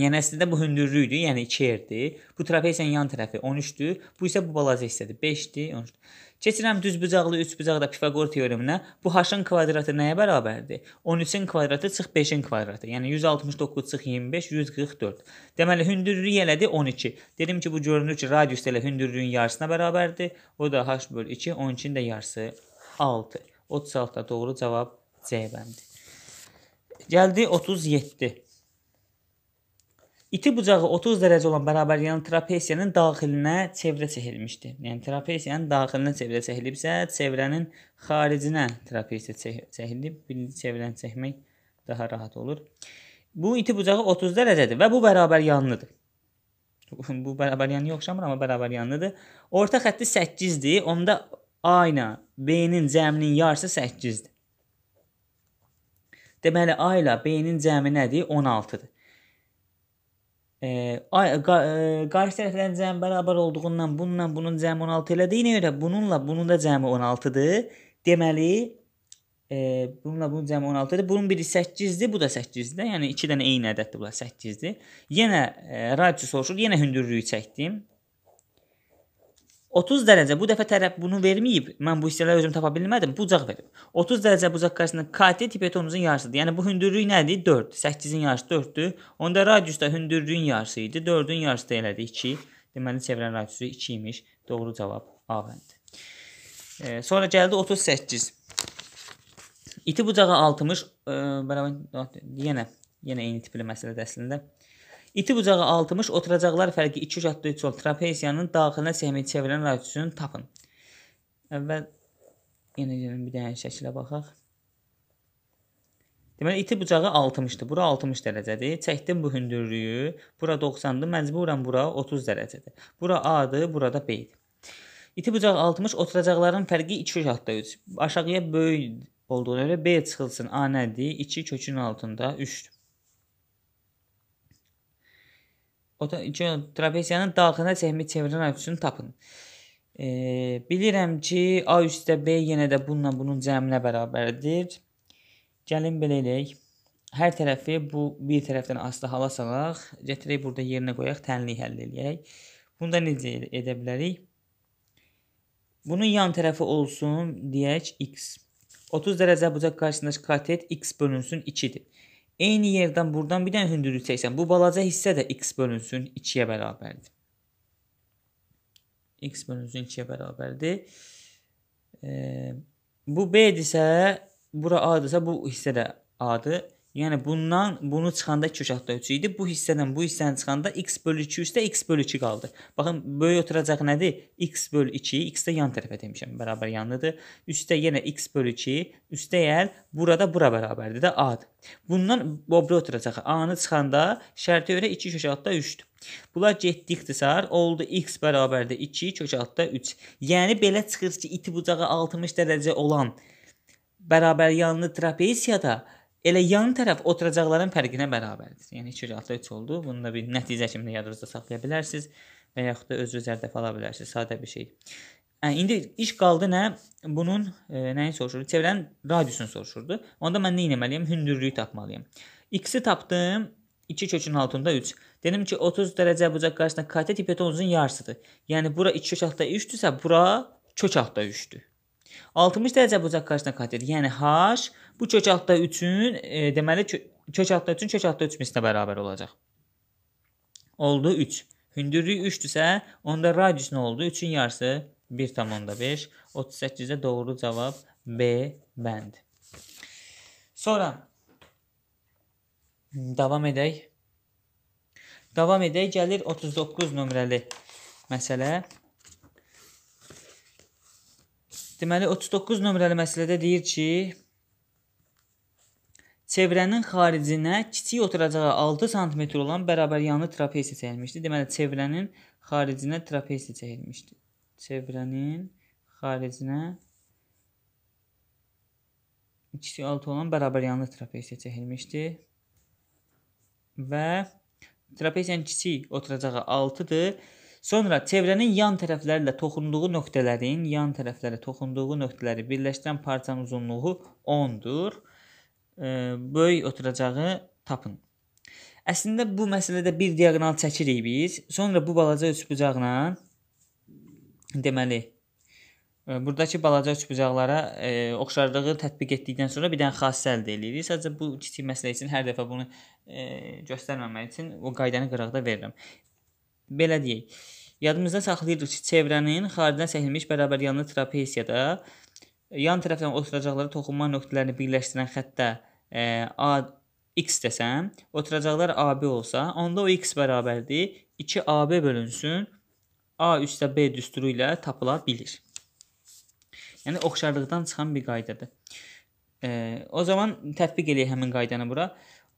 Yəni əslində bu hündürlükdür, yəni 2 R-dir. Bu trapeziyanın yan tərəfi 13-dür. Bu isə bu balaca hissədir, 5-dir, 13. Keçirəm düz bucaqlı üç bucaqda Pifaqor teoreminə. Bu h-ın kvadratı nəyə bərabərdir? 13-in kvadratı çıx 5-in kvadratı. Yəni 169 çıx 25 144. Deməli hündürlüyü elədi 12. Dedim ki, bu görünür ki, radius elə hündürlüyün yarısına bərabərdir. O da h/2, 12-nin də yarısı 6. 36-da doğru cavab C bəndidir. Gəldi 37. İti bucağı 30 dərəcə olan bərabəryanlı trapesiyanın daxilinə çevrə çəkilmişdi. Yəni trapesiyanın daxilinə çevrə çəkilibsə, çevrənin xaricinə trapesiya çəkilib. Birinci çevrəni çəkmək daha rahat olur. Bu iti bucağı 30 dərəcədir və bu bərabəryanlıdır. bu bərabəryanlıya oxşamır, amma bərabəryanlıdır. Orta xətti 8-dir. Onda A ilə B-nin cəminin yarısı 8-dir. Deməli A ilə B-nin cəmi nədir? 16-dır. Ə, qarşı e, tərəflərin cəmi bərabər olduğundan bununla bunun cəmi 16 elədiyinə görə bununla bunun da cəmi 16-dır. Deməli, e, bununla bunun cəmi 16-dır. Bunun biri 8-dir, bu da 8-dir. Yəni 2 dənə eyni ədəddir bunlar, 8-dir. Yenə e, radius soruşur, yenə hündürlüyü çəkdim. 30 dərəcə bu dəfə tərəf bunu verməyib. Mən bu hissələri özüm tapa bilmədim. Bucaq verib. 30 dərəcə bucaq qarşısında KT tipetonumuzun yarısıdır. Yəni bu hündürlük nədir? 4. 8-in yarısı 4-dür. Onda radiusda hündürlüyün yarısı idi. 4-ün yarısı da elədi 2. Deməli çevirən radiusu 2 imiş. Doğru cavab A bəndi. E, sonra gəldi 38. İti bucağı 60 e, bərabər yenə yenə eyni tipli məsələdir əslində. İti bucağı 60, oturacaqlar fərqi 2 qatlı 3 ol. Trapeziyanın daxilinə sehmi çevirən radiusunu tapın. Əvvəl yenə gəlin bir dənə şəkilə baxaq. Deməli iti bucağı 60-dır. Bura 60 dərəcədir. Çəkdim bu hündürlüyü. Bura 90-dır. Məcburən bura 30 dərəcədir. Bura A-dır, burada B-dir. İti bucağı 60, oturacaqların fərqi 2 qatlı 3. Aşağıya böyük olduğuna görə B çıxılsın. A nədir? 2 kökün altında 3-dür. trapeziyanın daxilinə çəkmə çevirən radiusunu tapın. E, bilirəm ki, A üstə B yenə də bununla bunun cəminə bərabərdir. Gəlin belə eləyək. Hər tərəfi bu bir tərəfdən asılı hala salaq. Gətirək burada yerinə qoyaq, tənliyi həll eləyək. Bunu da necə e-, edə bilərik? Bunun yan tərəfi olsun, deyək x. 30 dərəcə bucaq qarşısındakı katet x bölünsün 2-dir. Eyni yerden buradan bir dənə hündürlük çəksən, bu balaca hissə də x bölünsün 2-yə bərabərdir. x bölünsün 2-yə bərabərdir. E, ee, bu b-dirsə, bura a bu hissə də a Yəni bundan bunu çıxanda 2 uşaqda 3 idi. Bu hissədən bu hissənin çıxanda x 2 üstə x 2 qaldı. Baxın böyük oturacaq nədir? x 2, x də yan tərəfə demişəm, bərabər yanlıdır. Üstə yenə x 2, üstəyəl burada bura bərabərdir də a-dır. Bundan bobra oturacaq. A-nı çıxanda şərtə görə 2 köşəkdə 3-dür. Bunlar getdikdirsə oldu x bərabərdir 2 köşəkdə 3. Yəni belə çıxır ki, iti bucağı 60 dərəcə olan bərabər yanlı trapesiyada elə yan tərəf oturacaqların fərqinə bərabərdir. Yəni 2 rəqəmdə 3 oldu. Bunu da bir nəticə kimi yadınızda saxlaya bilərsiniz və yaxud da özünüz hər dəfə ala bilərsiniz. Sadə bir şey. Yəni indi iş qaldı nə? Bunun e, nəyi soruşurdu? Çevrənin radiusunu soruşurdu. Onda mən nə etməliyəm? Hündürlüyü tapmalıyam. X-i tapdım. 2 kökün altında 3. Dedim ki 30 dərəcə bucaq qarşısında katet hipotenuzun yarısıdır. Yəni bura 2 kök altında 3-dürsə, bura kök altında 3-dür. 60 dərəcə bucaq qarşısına katet, yəni h bu kök altda 3-ün e, deməli kök altda 3-ün kök altda 3 mislinə bərabər olacaq. Oldu 3. Hündürlük 3-dürsə, onda radius nə oldu? 3-ün yarısı 1.5. 38-də doğru cavab B bənd. Sonra davam edək. Davam edək, gəlir 39 nömrəli məsələ. Deməli 39 nömrəli məsələdə deyir ki, çevrənin xaricinə kiçik oturacağı 6 sm olan bərabəryanlı trapey seçilmişdi. Deməli çevrənin xaricinə trapey seçilmişdi. Çevrənin xaricinə kiçik 6 olan bərabəryanlı trapey seçilmişdi. Və trapeziyanın kiçik oturacağı 6-dır. Sonra çevrənin yan tərəfləri ilə toxunduğu nöqtələrin, yan tərəflərə toxunduğu nöqtələri birləşdirən parçanın uzunluğu 10-dur. Böyük oturacağı tapın. Əslində bu məsələdə bir diaqonal çəkirik biz. Sonra bu balaca üçbucaqla deməli Buradakı balaca üçbucaqlara e, oxşarlığı tətbiq etdikdən sonra bir dənə xasə əldə edirik. Sadəcə bu kiçik məsələ üçün hər dəfə bunu e, göstərməmək üçün o qaydanı qıraqda verirəm belə deyək. Yadımızda saxlayırıq ki, çevrənin xaricdən çəkilmiş bərabəryanlı trapesiyada yan tərəfdən oturacaqları toxunma nöqtələrini birləşdirən xəttdə ə, e, A x desəm, oturacaqlar AB olsa, onda o x bərabərdir 2AB bölünsün A üstə B düsturu ilə tapıla bilir. Yəni oxşarlıqdan çıxan bir qaydadır. E, o zaman tətbiq eləyək həmin qaydanı bura.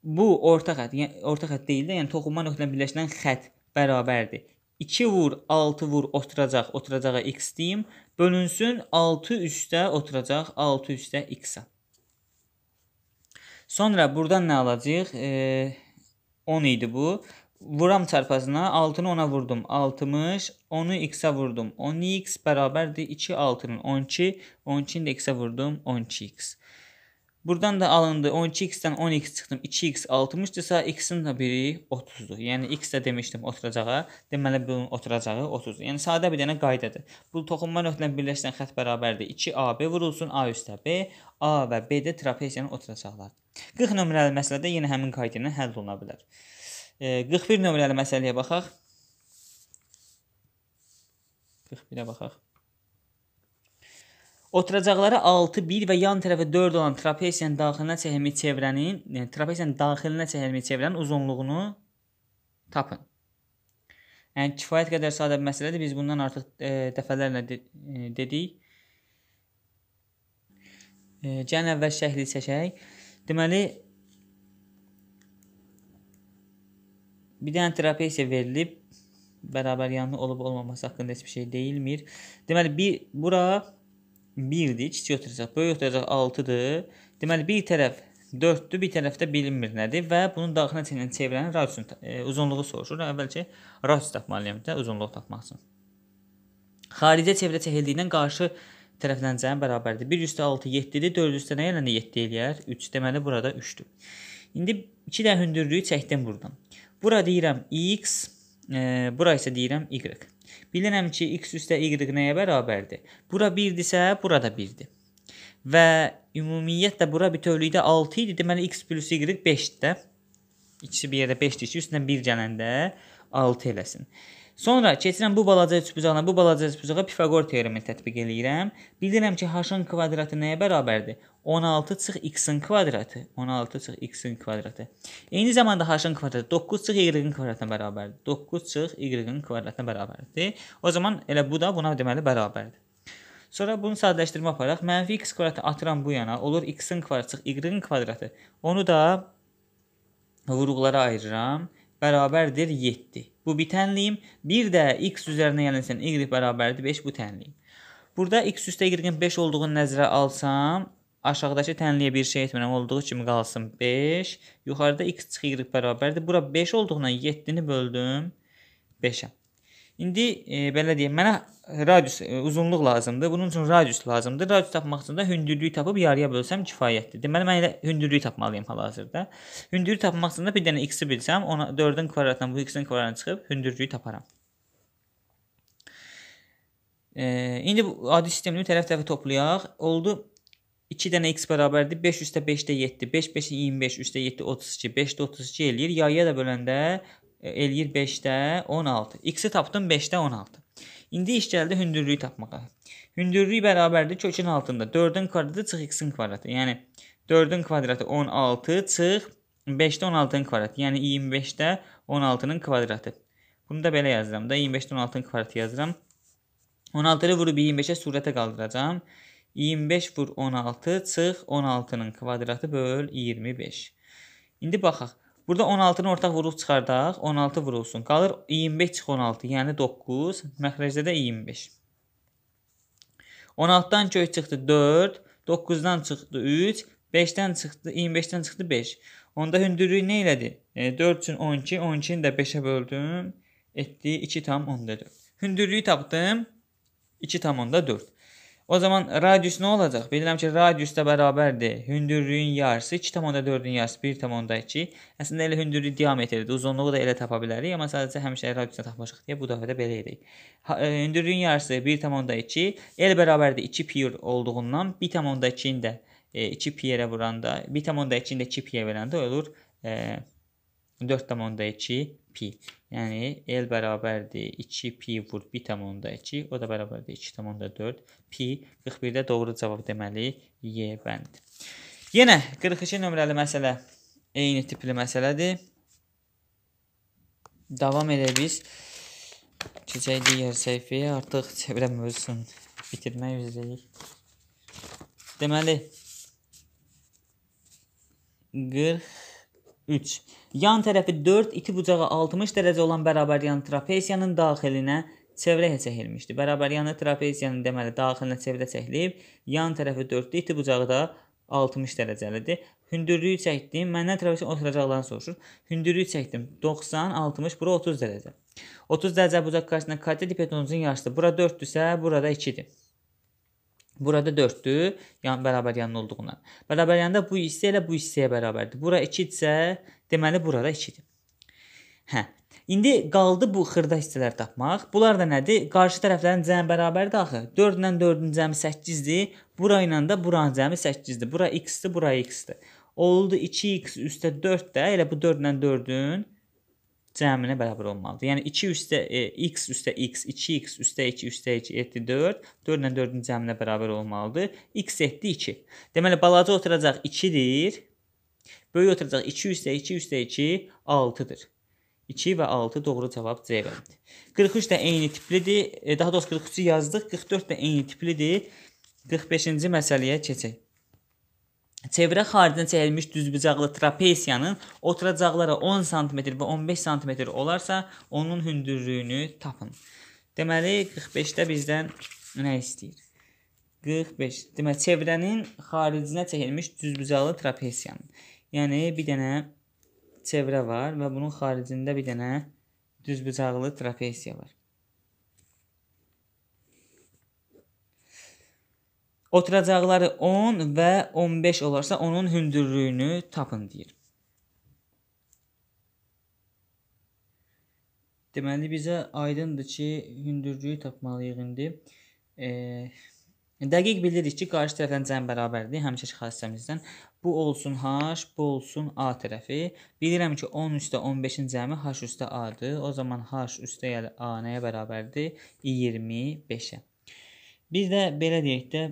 Bu orta xətt, yəni orta xətt deyil də, yəni toxunma nöqtədən birləşən xətt bərabərdir. 2 vur 6 vur oturacaq, oturacağa x deyim, bölünsün 6 üstə oturacaq, 6 üstə x. Sonra burdan nə alacağıq? E, 10 idi bu. Vuram çarpazına 6-nı 10-a vurdum. 60, 10-u x-ə vurdum. 10x bərabərdir 2 6-nın 12, 12-ni də x-ə vurdum 12x. Buradan da alındı. 12x-dən 12 çıxdım. 2x 60-dırsa, x-in də biri 30-dur. Yəni x də demişdim oturacağa. Deməli bunun oturacağı 30-dur. Yəni sadə bir dənə qaydadır. Bu toxunma nöqtələri birləşən xətt bərabərdir. 2AB vurulsun A üstə B, A və B-də trapeziyanın oturacaqlarıdır. 40 nömrəli məsələdə yenə həmin qayda ilə həll oluna bilər. 41 e, nömrəli məsələyə baxaq. 41-ə baxaq. Oturacaqları 6, 1 və yan tərəfi 4 olan trapesiyanın daxilinə çəkilmiş çevrənin, yəni e, trapesiyanın daxilinə çəkilmiş çevrənin uzunluğunu tapın. Yəni kifayət qədər sadə bir məsələdir. Biz bundan artıq e, dəfələrlə de, e, dedik. E, gəlin əvvəl şəkli çəkək. Deməli bir dənə trapesiya verilib. Bərabər yanlı olub olmaması haqqında heç bir şey deyilmir. Deməli bir bura 1-dir, kiçik ötürəcək, böyük ötürəcək 6-dır. Deməli bir tərəf 4-dür, bir tərəfdə bilinmir nədir və bunun daxilinə çəkilən yəni çevrənin radiusun e, uzunluğu soruşur. Əvvəlcə radius tapmalıyam da uzunluğu tapmaq üçün. Xaricə çevrə çəkildiyindən qarşı tərəflənəcəyin bərabərdir. 1 üstə 6 7-dir. 4 üstə nə eləndə 7 eləyər? 3. Deməli burada 3-dür. İndi 2 də hündürlüyü çəkdim burdan. Bura deyirəm x, e, bura isə deyirəm y. Bilirəm ki, x üstə y nəyə bərabərdir? Bura 1-dirsə, bura da 1-dir. Və ümumiyyətlə bura bütövlükdə 6 idi. Deməli x + y 5-dir də. İkisi bir yerdə 5-dir ki, üstündən 1 gələndə 6 eləsin. Sonra keçirəm bu balaca üçbucaqla bu balaca üçbucağa Pifaqor teoremini tətbiq eləyirəm. Bilirəm ki, h-ın kvadratı nəyə bərabərdir? 16 çıx x-in kvadratı. 16 çıx x-in kvadratı. Eyni zamanda h-ın kvadratı 9 çıx y-in kvadratına bərabərdir. 9 çıx y-in kvadratına bərabərdir. O zaman elə bu da buna deməli bərabərdir. Sonra bunu sadələşdirmə aparaq mənfi x kvadratı atıram bu yana, olur x-in kvadratı çıx y-in kvadratı. Onu da vurğulara ayırıram bərabərdir 7. Bu bir tənliyim. Bir də x üzərinə gəlirsən y bərabərdir 5 bu tənliyim. Burada x üstə y-in 5 olduğunu nəzərə alsam, aşağıdakı tənliyə bir şey etmirəm. Olduğu kimi qalsın 5. Yuxarıda x çıx y bərabərdir. Bura 5 olduğuna 7-ni böldüm 5-ə. İndi e, belə deyim, mənə radius e, uzunluq lazımdır. Bunun üçün radius lazımdır. Radius tapmaq üçün də hündürlüyü tapıb yarıya bölsəm kifayətdir. Deməli mən elə hündürlüyü tapmalıyam hal-hazırda. Hündürlüyü tapmaq üçün də bir dənə x-i bilsəm, ona 4-ün kvadratından bu x-in kvadratını çıxıb hündürlüyü taparam. E, indi bu adi sistemini tərəf-tərəfə toplayaq. Oldu 2 dənə x bərabərdir. 5 üstə 5 də 7. 5 5 25 üstə 7 32. 5 də 32 eləyir. Yarıya da böləndə e, eləyir 5-də 16. X-i tapdım 5-də 16. İndi iş gəldi hündürlüyü tapmağa. Hündürlük bərabərdir kökün altında 4-ün kvadratı çıx x-in kvadratı. Yəni 4-ün kvadratı 16 çıx 5-də 16-nın kvadratı. Yəni 25-də 16-nın kvadratı. Bunu da belə yazıram da 25-də 16-nın kvadratı yazıram. 16-nı vurub 25-ə surətə qaldıracağam. 25 vur 16 çıx 16-nın kvadratı böl 25. İndi baxaq. Burada 16-nı ortaq vuruq çıxardaq, 16 vurulsun. Qalır 25 çıx 16, yəni 9, məxrəcdə də 25. 16-dan kök çıxdı 4, 9-dan çıxdı 3, 5-dən çıxdı, 25-dən çıxdı 5. Onda hündürlüyü nə elədi? E, 4 üçün 12, 12-ni də 5-ə böldüm, etdi 2 tam 14. Hündürlüyü tapdım, 2 tam onda 4. O zaman radius nə olacaq? Bilirəm ki, radius da bərabərdir. Hündürlüyün yarısı 2.4-ün yarısı 1.2. Əslində elə hündürlük diametridir. Uzunluğu da elə tapa bilərik, amma sadəcə həmişə radiusuna tapmışıq deyə bu dəfə də belə idi. E, hündürlüyün yarısı 1.2, l bərabərdir 2 pi olduğundan 1.2-ni də 2 e, pi yerə vuranda, 1.2-ni də 2 pi-yə verəndə olur 4.2 e, pi. Yəni L bərabərdir 2 pi vur 1.2, o da bərabərdir 2.4 pi. 41-də doğru cavab deməli Y bənd. Yenə 42 nömrəli məsələ eyni tipli məsələdir. Davam edək biz. Keçək digər səhifəyə. Artıq çevrə mövzusunu bitirmək üzrəyik. Deməli 40 3. Yan tərəfi 4, iti bucağı 60 dərəcə olan bərabəryan trapeziyanın daxilinə çevrəyə çəkilmişdi. Bərabəryanı trapeziyanın deməli daxilinə çevrə çəkilib, yan tərəfi 4-dür, iti bucağı da 60 dərəcəlidir. Hündürlüyü çəkdim. Məndən trapeziya oturacaqlarını soruşur. Hündürlüyü çəkdim. 90, 60, bura 30 dərəcə. 30 dərəcə bucaq qarşısında katet dipetonuzun yarısı. Bura 4-dürsə, burada 2-dir. Burada 4-dür, yəni bərabər yanlı olduğundan. Bərabər yanda bu hissə ilə bu hissəyə bərabərdir. Bura 2-dirsə, deməli burada 2-dir. Hə. İndi qaldı bu xırda hissələri tapmaq. Bunlar da nədir? Qarşı tərəflərin cəmi bərabərdir axı. 4 ilə 4-ün cəmi 8-dir. Bura ilə də buranın cəmi 8-dir. Bura x-dir, bura x-dir. Oldu 2x üstə 4 də, elə bu 4 ilə 4-ün cəminə bərabər olmalıdır. Yəni 2 üstə e, x üstə x, 2x üstə 2 üstə 2 etdi 4. 4 ilə 4-ün cəminə bərabər olmalıdır. x etdi 2. Deməli balaca oturacaq 2-dir. Böyük oturacaq 2 üstə 2 üstə 2 6-dır. 2 və 6 doğru cavab C bəndidir. 43 də eyni tiplidir. E, daha doğrusu 43-ü yazdıq. 44 də eyni tiplidir. 45-ci məsələyə keçək. Çevrə xaricinə çəkilmiş düzbucaqlı trapesiyanın oturacaqlara 10 sm və 15 sm olarsa, onun hündürlüyünü tapın. Deməli 45-də bizdən nə istəyir? 45. Deməli çevrənin xaricinə çəkilmiş düzbucaqlı trapesiyanın. Yəni bir dənə çevrə var və bunun xaricində bir dənə düzbucaqlı trapesiya var. Oturacaqları 10 və 15 olarsa onun hündürlüyünü tapın deyir. Deməli bizə aydındır ki, hündürlüyü tapmalıyıq indi. E, dəqiq bilirik ki, qarşı tərəfdən cəm bərabərdir həmişəki xassəmizdən. Bu olsun h, bu olsun a tərəfi. Bilirəm ki, 10 üstə 15-in cəmi h üstə a-dır. O zaman h üstə yəni a nəyə bərabərdir? 25-ə. Biz də belə deyək də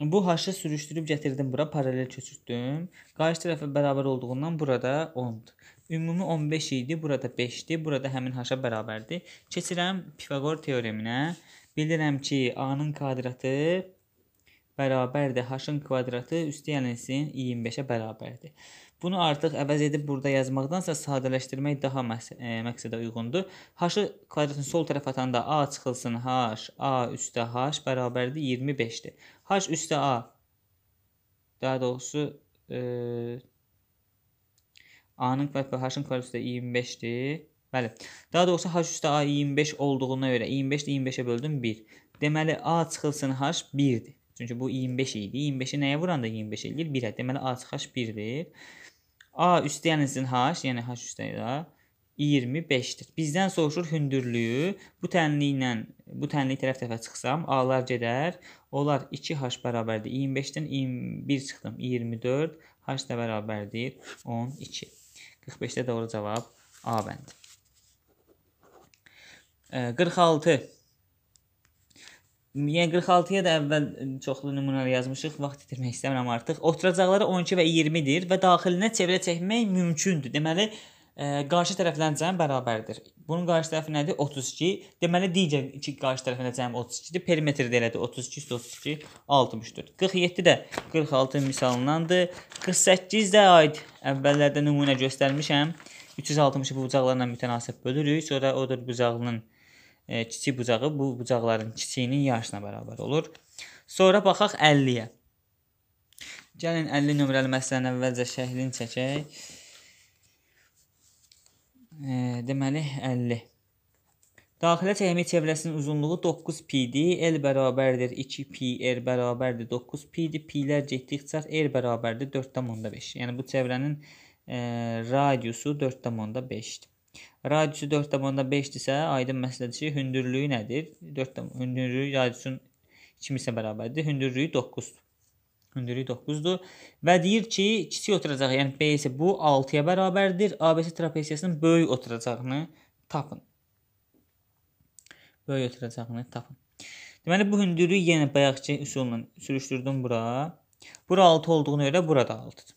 Bu H-ı sürüşdürüb gətirdim bura, paralel köçürtdüm. Qarşı tərəfə bərabər olduğundan burada 10-dur. Ümumi 15 idi, burada 5-dir, burada həmin H-a bərabərdir. Keçirəm Pifaqor teoreminə. Bilirəm ki, A-nın kvadratı bərabərdir H-ın kvadratı üstü yəni 25-ə bərabərdir. Bunu artıq əvəz edib burada yazmaqdansa sadələşdirmək daha məqs ə, e, məqsədə uyğundur. H-ı kvadratın sol tərəfə atanda A çıxılsın H, A üstə H bərabərdir 25-dir. H üstə A daha doğrusu ə, e, A-nın kvadratı və H-ın kvadratı üstə 25-dir. Bəli. Daha doğrusu H üstə A 25 olduğuna görə 25-də 25-ə böldüm 1. Deməli A çıxılsın H 1-dir. Çünki bu 25 idi. 25-i nəyə vuranda 25 eləyir? 1-ə. Deməli A çıxış 1-dir. A üstü yəni H, yəni H üstü ilə 25-dir. Bizdən soruşur hündürlüyü. Bu tənliklə bu tənlik tərəf tərəfə çıxsam, A-lar gedər. Onlar 2H bərabərdir. 25-dən 21 çıxdım. 24. H da bərabərdir 12. 45-də doğru cavab A bəndi. 46 Yəni 46-ya da əvvəl çoxlu nümunələr yazmışıq. Vaxt itirmək istəmirəm artıq. Oturacaqları 12 və 20-dir və daxilinə çevrə çəkmək mümkündür. Deməli, ə, qarşı tərəflərin cəmi bərabərdir. Bunun qarşı tərəfi nədir? 32. Deməli, digər iki qarşı tərəfin cəmi 32-dir. Perimetr də elədir. 32 32 60-dır. 47 də 46 misalındandır. 48 də aid əvvəllərdə nümunə göstərmişəm. 360-ı bucaqlarla mütənasib bölürük. Sonra o da bucağının e, kiçik bucağı bu bucaqların kiçiyinin yarısına bərabər olur. Sonra baxaq 50-yə. Gəlin 50 nömrəli məsələni əvvəlcə şəklini çəkək. E, deməli 50. Daxilə çəkmə çevrəsinin uzunluğu 9 pidir, L bərabərdir 2 pi, R bərabərdir 9 pidir. Pilər getdikcə R bərabərdir 4.5. Yəni bu çevrənin e, radiusu 4.5-dir. Radiusu 4.5-dirsə, aydın məsələdir ki, hündürlüyü nədir? 4, hündürlüyü radiusun 2 isə bərabərdir. Hündürlüyü 9-dur. Hündürlüyü 9-dur və deyir ki, kiçik oturacaq, yəni B isə bu 6-ya bərabərdir. ABC trapesiyasının böyük oturacağını tapın. Böyük oturacağını tapın. Deməli bu hündürlüyü yenə bayaqki üsulla sürüşdürdüm bura. Bura 6 olduğuna görə burada 6-dır.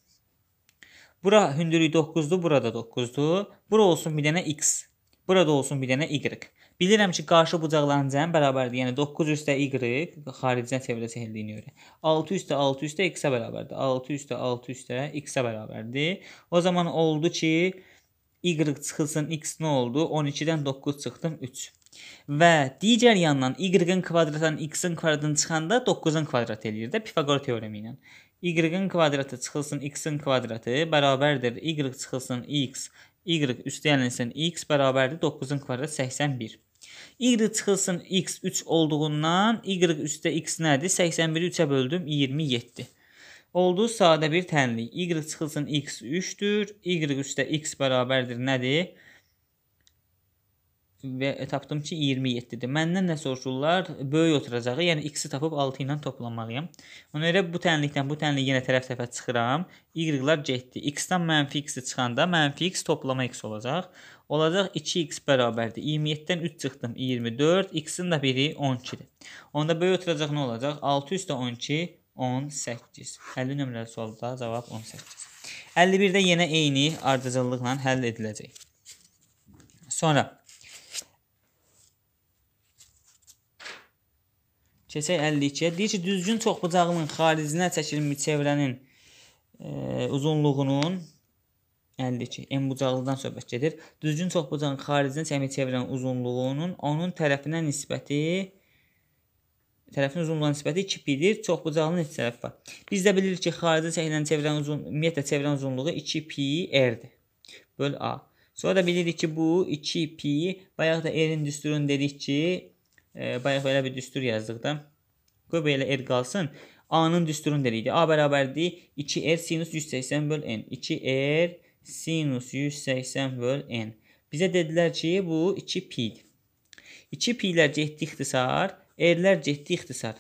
Bura hündürlük 9-dur, burada 9-dur. Bura olsun bir dənə x. Burada olsun bir dənə y. Bilirəm ki, qarşı bucaqların cəmi bərabərdir. Yəni 9 üstə y xaricinə çevriləcək ildiyinə görə. 6 üstə 6 üstə x-ə bərabərdir. 6 üstə 6 üstə x-ə bərabərdir. O zaman oldu ki, y çıxılsın x nə oldu? 12-dən 9 çıxdım 3. Və digər yandan y-in kvadratından x-in kvadratını çıxanda 9-un kvadratı eləyir də Pifaqor teoremi ilə. Y-in kvadratı çıxılsın x-in kvadratı bərabərdir. Y çıxılsın x, y üstəyənilsin x bərabərdir 9-un kvadratı 81. Y çıxılsın x 3 olduğundan y üstə x nədir? 81-i 3-ə böldüm 27. Oldu sadə bir tənlik. Y çıxılsın x 3-dür. Y üstə x bərabərdir nədir? və tapdım ki 27-dir. Məndən nə soruşurlar? Böyük oturacağı, yəni x-i tapıb 6 ilə toplamalıyam. Ona görə bu tənlikdən bu tənliyi yenə tərəf-tərəfə çıxıram. Y-lar getdi. X-dan mənfi x-i çıxanda mənfi x toplama x olacaq. Olacaq 2x bərabərdir. 27-dən 3 çıxdım, 24. X-in də biri 12-dir. Onda böyük oturacaq nə olacaq? 6 üstə 12 18. 50 nömrəli sualda cavab 18. 51-də yenə eyni ardıcıllıqla həll ediləcək. Sonra Keçək 52-yə. Deyir ki, düzgün çoxbucağının xaricinə çəkilmiş çevrənin e, uzunluğunun 52. M bucaqlıdan söhbət gedir. Düzgün çoxbucağın xaricinə çəkilmiş çevrənin uzunluğunun onun tərəfinə nisbəti tərəfin uzunluğuna nisbəti 2 pidir. Çoxbucağlı neçə tərəfi var? Biz də bilirik ki, xaricə çəkilən çevrənin uzun ümumiyyətlə çevrənin uzunluğu 2 pi r-dir. Böl a. Sonra da bilirik ki, bu 2 pi bayaq da r-in düsturunu dedik ki, e, bayaq belə bir düstur yazdıq da. Qoy belə r qalsın. A-nın düsturunu dedik. A bərabərdir 2r sinus 180 böl n. 2r sinus 180 böl n. Bizə dedilər ki, bu 2 pi-dir. 2 pi-lər getdi ixtisar, r-lər getdi ixtisar.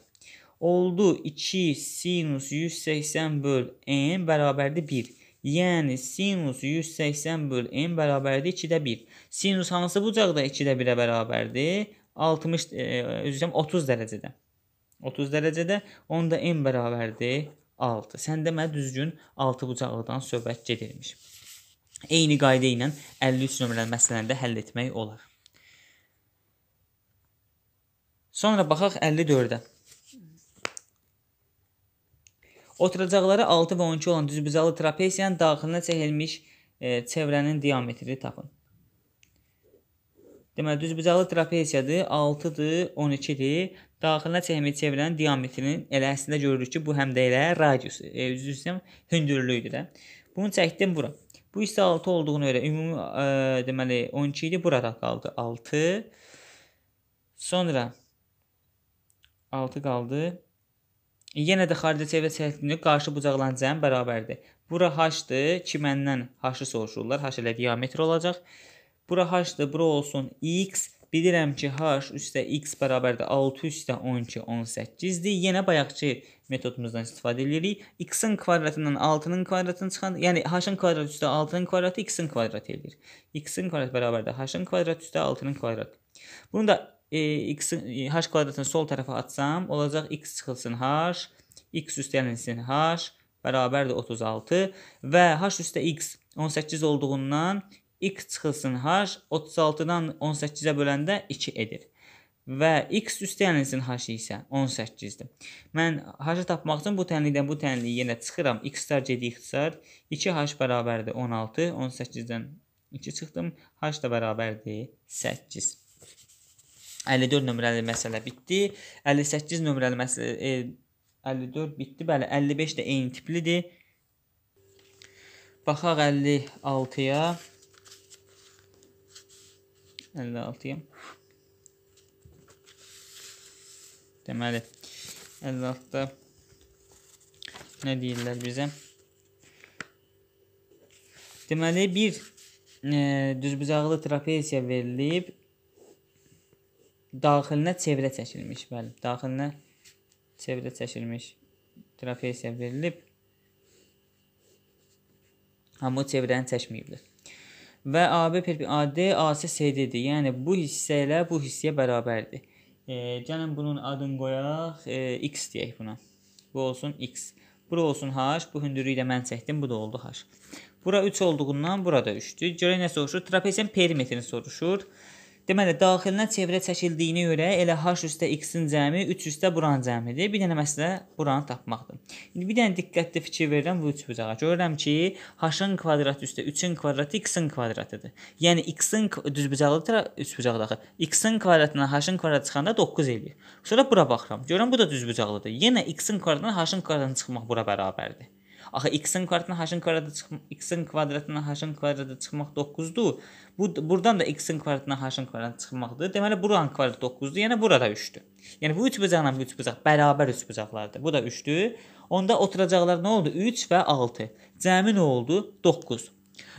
Oldu 2 sinus 180 böl n bərabərdir 1. Yəni sinus 180 böl n bərabərdir 2-də 1. Sinus hansı bucaqda 2-də 1-ə bərabərdir? 60 üzrəm 30 dərəcədə. 30 dərəcədə onda n bərabərdir 6. Sən demə düzgün 6 bucaqlıdan söhbət gedirmiş. Eyni qayda ilə 53 nömrəli məsələni də həll etmək olar. Sonra baxaq 54-də. Oturacaqları 6 və 12 olan düzbucaqlı trapesiyanın daxilinə çəkilmiş e, çevrənin diametrini tapın. Deməli düzbucaqlı trapesiyadır, 6-dır, 12-dir. Daxilinə çəkmə çevirən diametrinin elə əslində görürük ki, bu həm də elə radius, e, üzr istəyirəm, hündürlüyüdür də. Bunu çəkdim bura. Bu isə 6 olduğuna görə ümumi e, deməli 12 idi, burada qaldı 6. Sonra 6 qaldı. Yenə də xarici çevrə çəkdiyində qarşı bucaqlanacağın bərabərdir. Bura h-dır, ki məndən h-ı soruşurlar. H elə diametr olacaq. Bura h-dır, bura olsun x. Bilirəm ki, h üstə x bərabərdir 6 üstə 12, 18-dir. Yenə bayaqçı metodumuzdan istifadə edirik. x-in kvadratından 6-nın kvadratını çıxan, yəni h-ın kvadratı üstə 6-nın kvadratı x-in kvadratı eləyir. x-in kvadratı bərabərdir h-ın kvadratı üstə 6-nın kvadratı. Bunu da e, x h kvadratını sol tərəfə atsam, olacaq x çıxılsın h, x üstə yənilsin h, bərabərdir 36 və h üstə x 18 olduğundan x çıxılsın h 36-dan 18-ə böləndə 2 edir. Və x üstəlinsin h-ı isə 18-dir. Mən h-ı tapmaq üçün bu tənlikdən bu tənliyi yenə çıxıram. x star gedi ixtisar 2h bərabərdir 16, 18-dən 2 çıxdım. h da bərabərdir 8. 54 nömrəli məsələ bitdi. 58 nömrəli məsələ e, 54 bitdi. Bəli, 55 də eyni tiplidir. Baxaq 56-ya. 56-ya. Deməli 56-da nə deyirlər bizə? Deməli bir e, düzbucaqlı trapesiya verilib. Daxilinə çevrə çəkilmiş, bəli. Daxilinə çevrə çəkilmiş trapesiya verilib. Amma çevrəni çəkməyiblər və AB AD AC CD-dir. Yəni bu hissə ilə bu hissəyə bərabərdir. E, gəlin bunun adını qoyaq, e, x deyək buna. Bu olsun x. Bura olsun h, bu hündürlüyü də mən çəkdim, bu da oldu h. Bura 3 olduğundan burada 3-dür. Görə nə soruşur? Trapezin perimetrini soruşur. Deməli, daxilinə çevrə çəkildiyinə görə elə h üstə x-in cəmi 3 üstə buranın cəmidir. Bir dənə məsələ buranı tapmaqdır. İndi bir dənə diqqətli fikir verirəm bu üç bucağa. Görürəm ki, h-ın kvadratı üstə 3-ün kvadratı x-in kvadratıdır. Yəni x-in düzbucaqlı tərəf üçbucaqlı axı. x-in kvadratından h-ın kvadratı çıxanda 9 eləyir. Sonra bura baxıram. Görürəm bu da düzbucaqlıdır. Yenə x-in kvadratından h-ın kvadratına çıxmaq bura bərabərdir. Axı x-in kvadratından h-ın kvadratı x-in kvadratından h-ın kvadratı çıxmaq 9-dur. Bu burdan da x-in kvadratından h-in kvadratına çıxmaqdır. Deməli buranın kvadratı 9-dur, yəni burada 3-dür. Yəni bu üç bucaqla bu üç bucaq bərabər üç bucaqlardır. Bu da 3-dür. Onda oturacaqlar nə oldu? 3 və 6. Cəmi nə oldu? 9.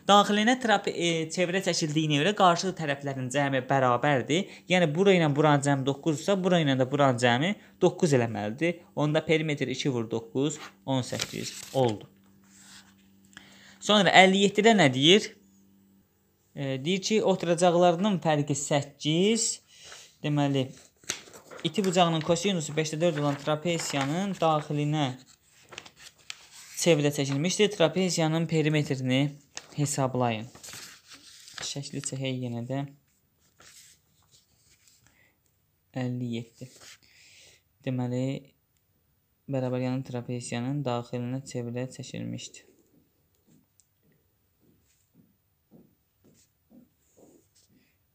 Daxilinə trapi e, çevrə çəkildiyinə görə qarşı tərəflərin cəmi bərabərdir. Yəni bura ilə buranın cəmi 9 isə, bura ilə də buranın cəmi 9 eləməlidir. Onda perimetr 2 vur 9 18 oldu. Sonra 57-də nə deyir? E, deyir ki, oturacaqlarının fərqi 8. Deməli, iti bucağının kosinusu 5-də 4 olan trapesiyanın daxilinə çevrə çəkilmişdir. Trapesiyanın perimetrini hesablayın. Şəkli çəkək yenə də. 57. Deməli, bərabər yanın trapesiyanın daxilinə çevrə çəkilmişdir.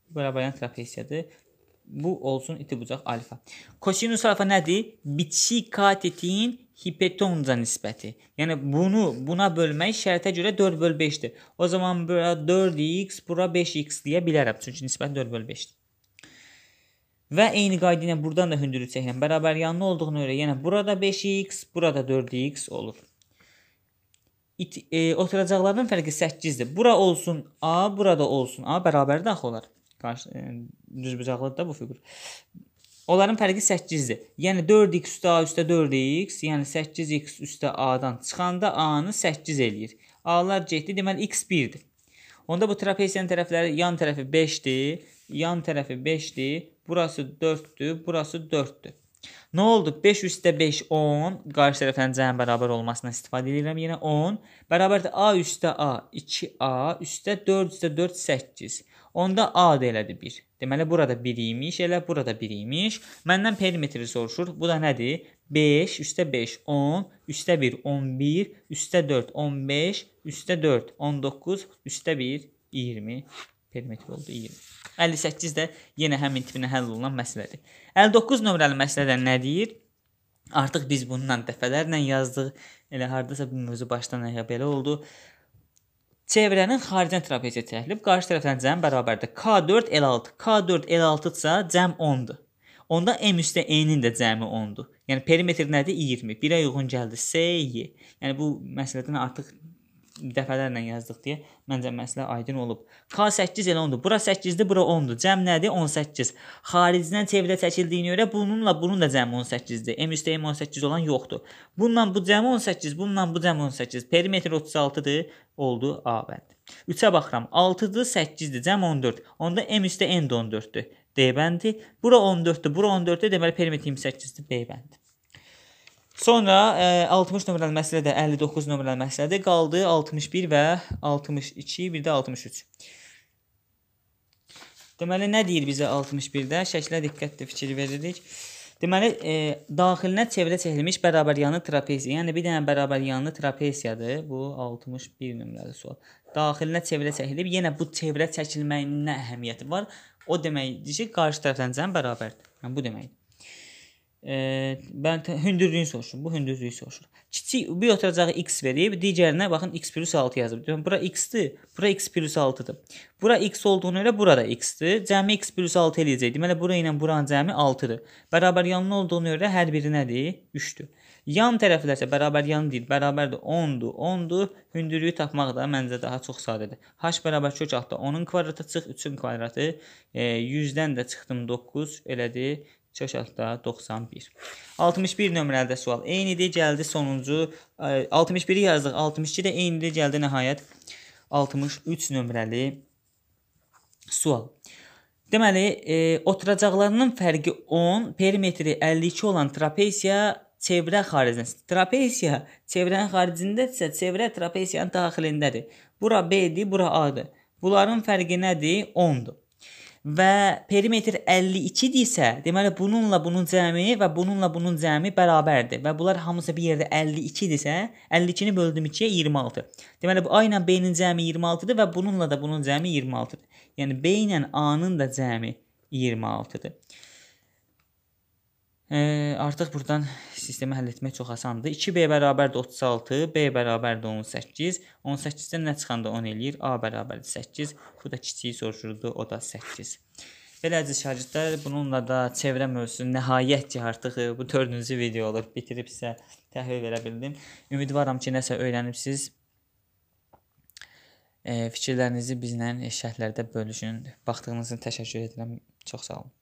Burada variant trapesiyadır. Bu olsun iti bucaq alfa. Kosinus alfa nədir? Bitişik katetin hipotenuza nisbəti. Yəni bunu buna bölmək şərtə görə 4/5-dir. O zaman bura 4x, bura 5x deyə bilərəm çünki nisbət 4/5-dir. Və eyni qayda ilə burdan da hündürü çəkirəm. Bərabər yanlı olduğuna görə, yəni burada 5x, burada 4x olur. İt, e, oturacaqların fərqi 8-dir. Bura olsun a, burada olsun a bərabərdir axı olar. Qarşı, yəni e, düzbucaqlıdır da bu fiqur. Onların fərqi 8-dir. Yəni 4x üstə a üstə 4x, yəni 8x üstə a-dan çıxanda a-nı 8 eləyir. A-lar getdi, deməli x 1-dir. Onda bu trapeziyanın tərəfləri yan tərəfi 5-dir, yan tərəfi 5-dir, burası 4-dür, burası 4-dür. Nə oldu? 5 üstə 5 10, qarşı tərəflərin cəmi bərabər olmasından istifadə edirəm. Yenə 10 bərabərdir a üstə a, 2a üstə 4 üstə 4 8. Onda A da elədir 1. Deməli burada 1 imiş, elə burada 1 imiş. Məndən perimetri soruşur. Bu da nədir? 5 üstə 5 10, üstə 1 11, üstə 4 15, üstə 4 19, üstə 1 20 perimetr oldu 20. 58 də yenə həmin tipinə həll olunan məsələdir. 59 nömrəli məsələdə nə deyir? Artıq biz bununla dəfələrlə yazdıq. Elə hardasa bir mövzu başdan ayağa belə oldu. Çevrənin xaricən trapezə çəkilib qarşı tərəfdən cəm bərabərdir. K4 L6. K4 L6-dsa cəm 10-dur. Onda M üstə N-in də cəmi 10-dur. Yəni perimetr nədir? 20. 1-ə uyğun gəldi S, Y. Yəni bu məsələdən artıq dəfələrlə yazdıq deyə məncə məsələ aydın olub. K8 elə 10-dur. Bura 8-dir, bura 10-dur. Cəm nədir? 18. Xaricdən çevrə çəkildiyinə görə bununla bunun da cəmi 18-dir. M üstə M 18 olan yoxdur. Bununla bu cəmi 18, bununla bu cəmi 18. Perimetr 36-dır. Oldu A bəndi. 3-ə baxıram. 6-dır, 8-dir, cəm 14. Onda M üstə N də 14-dür. D bəndi. Bura 14-dür, bura 14-dür, deməli perimetr 28-dir. B bəndi. Sonra ə, e, 60 nömrəli məsələ də 59 nömrəli məsələdir. Qaldı 61 və 62, bir də 63. Deməli nə deyir bizə 61-də? Şəklə diqqətlə fikir veririk. Deməli, e, daxilinə çevrə çəkilmiş bərabəryanlı trapeziya, yəni bir dənə bərabəryanlı trapeziyadır. Bu 61 nömrəli sual. Daxilinə çevrə çəkilib, yenə bu çevrə çəkilməyinin nə əhəmiyyəti var? O deməkdir ki, qarşı tərəfdən cəm bərabərdir. Yəni bu deməkdir e, mən hündürlüyünü soruşuram. Bu hündürlüyü soruşur. Kiçik bir oturacağı x verib, digərinə baxın x+6 yazıb. Deyirəm, bura x-dir, bura x+6-dır. Bura x olduğuna görə bura da x-dir. Cəmi x+6 eləyəcək. Deməli bura ilə buranın cəmi 6-dır. Bərabər yanlı olduğuna görə hər biri nədir? 3-dür. Yan tərəflərsə bərabər yan deyil, bərabərdir 10-dur, 10-dur. Hündürlüyü tapmaq da məncə daha çox sadədir. h bərabər kök 6-da 10-un kvadratı çıx, 3-ün kvadratı e, 100-dən də çıxdım 9, elədir Şəşətdə 91. 61 nömrəli sual. Eynidir, gəldi sonuncu. 61-i e, yazdıq. 62 də eynidir, gəldi nəhayət 63 nömrəli sual. Deməli, e, oturacaqlarının fərqi 10, perimetri 52 olan trapesiya çevrə xaricindədir. Trapesiya çevrənin xaricindədirsə, çevrə trapesiyanın daxilindədir. Bura B-dir, bura A-dır. Bunların fərqi nədir? 10-dur və perimetr 52 isə, deməli bununla bunun cəmi və bununla bunun cəmi bərabərdir və bunlar hamısı bir yerdə 52 idisə, 52-ni böldüm 2-yə 26. Deməli bu A ilə B-nin cəmi 26-dır və bununla da bunun cəmi 26-dır. Yəni B ilə A-nın da cəmi 26-dır. E, artıq burdan sistemi həll etmək çox asandır. 2b bərabərdir 36, b bərabərdir 18. 18-dən nə çıxanda 10 eləyir? a bərabərdir 8. Bu da kiçiyi soruşurdu, o da 8. Belə əziz şagirdlər, bununla da çevrə mövzusu nəhayət ki, artıq e, bu 4-cü video olub, bitirib sizə təhvil verə bildim. Ümidvaram ki, nəsə öyrənibsiz. E, fikirlərinizi bizlə şərhlərdə bölüşün. Baxdığınız üçün təşəkkür edirəm. Çox sağ olun.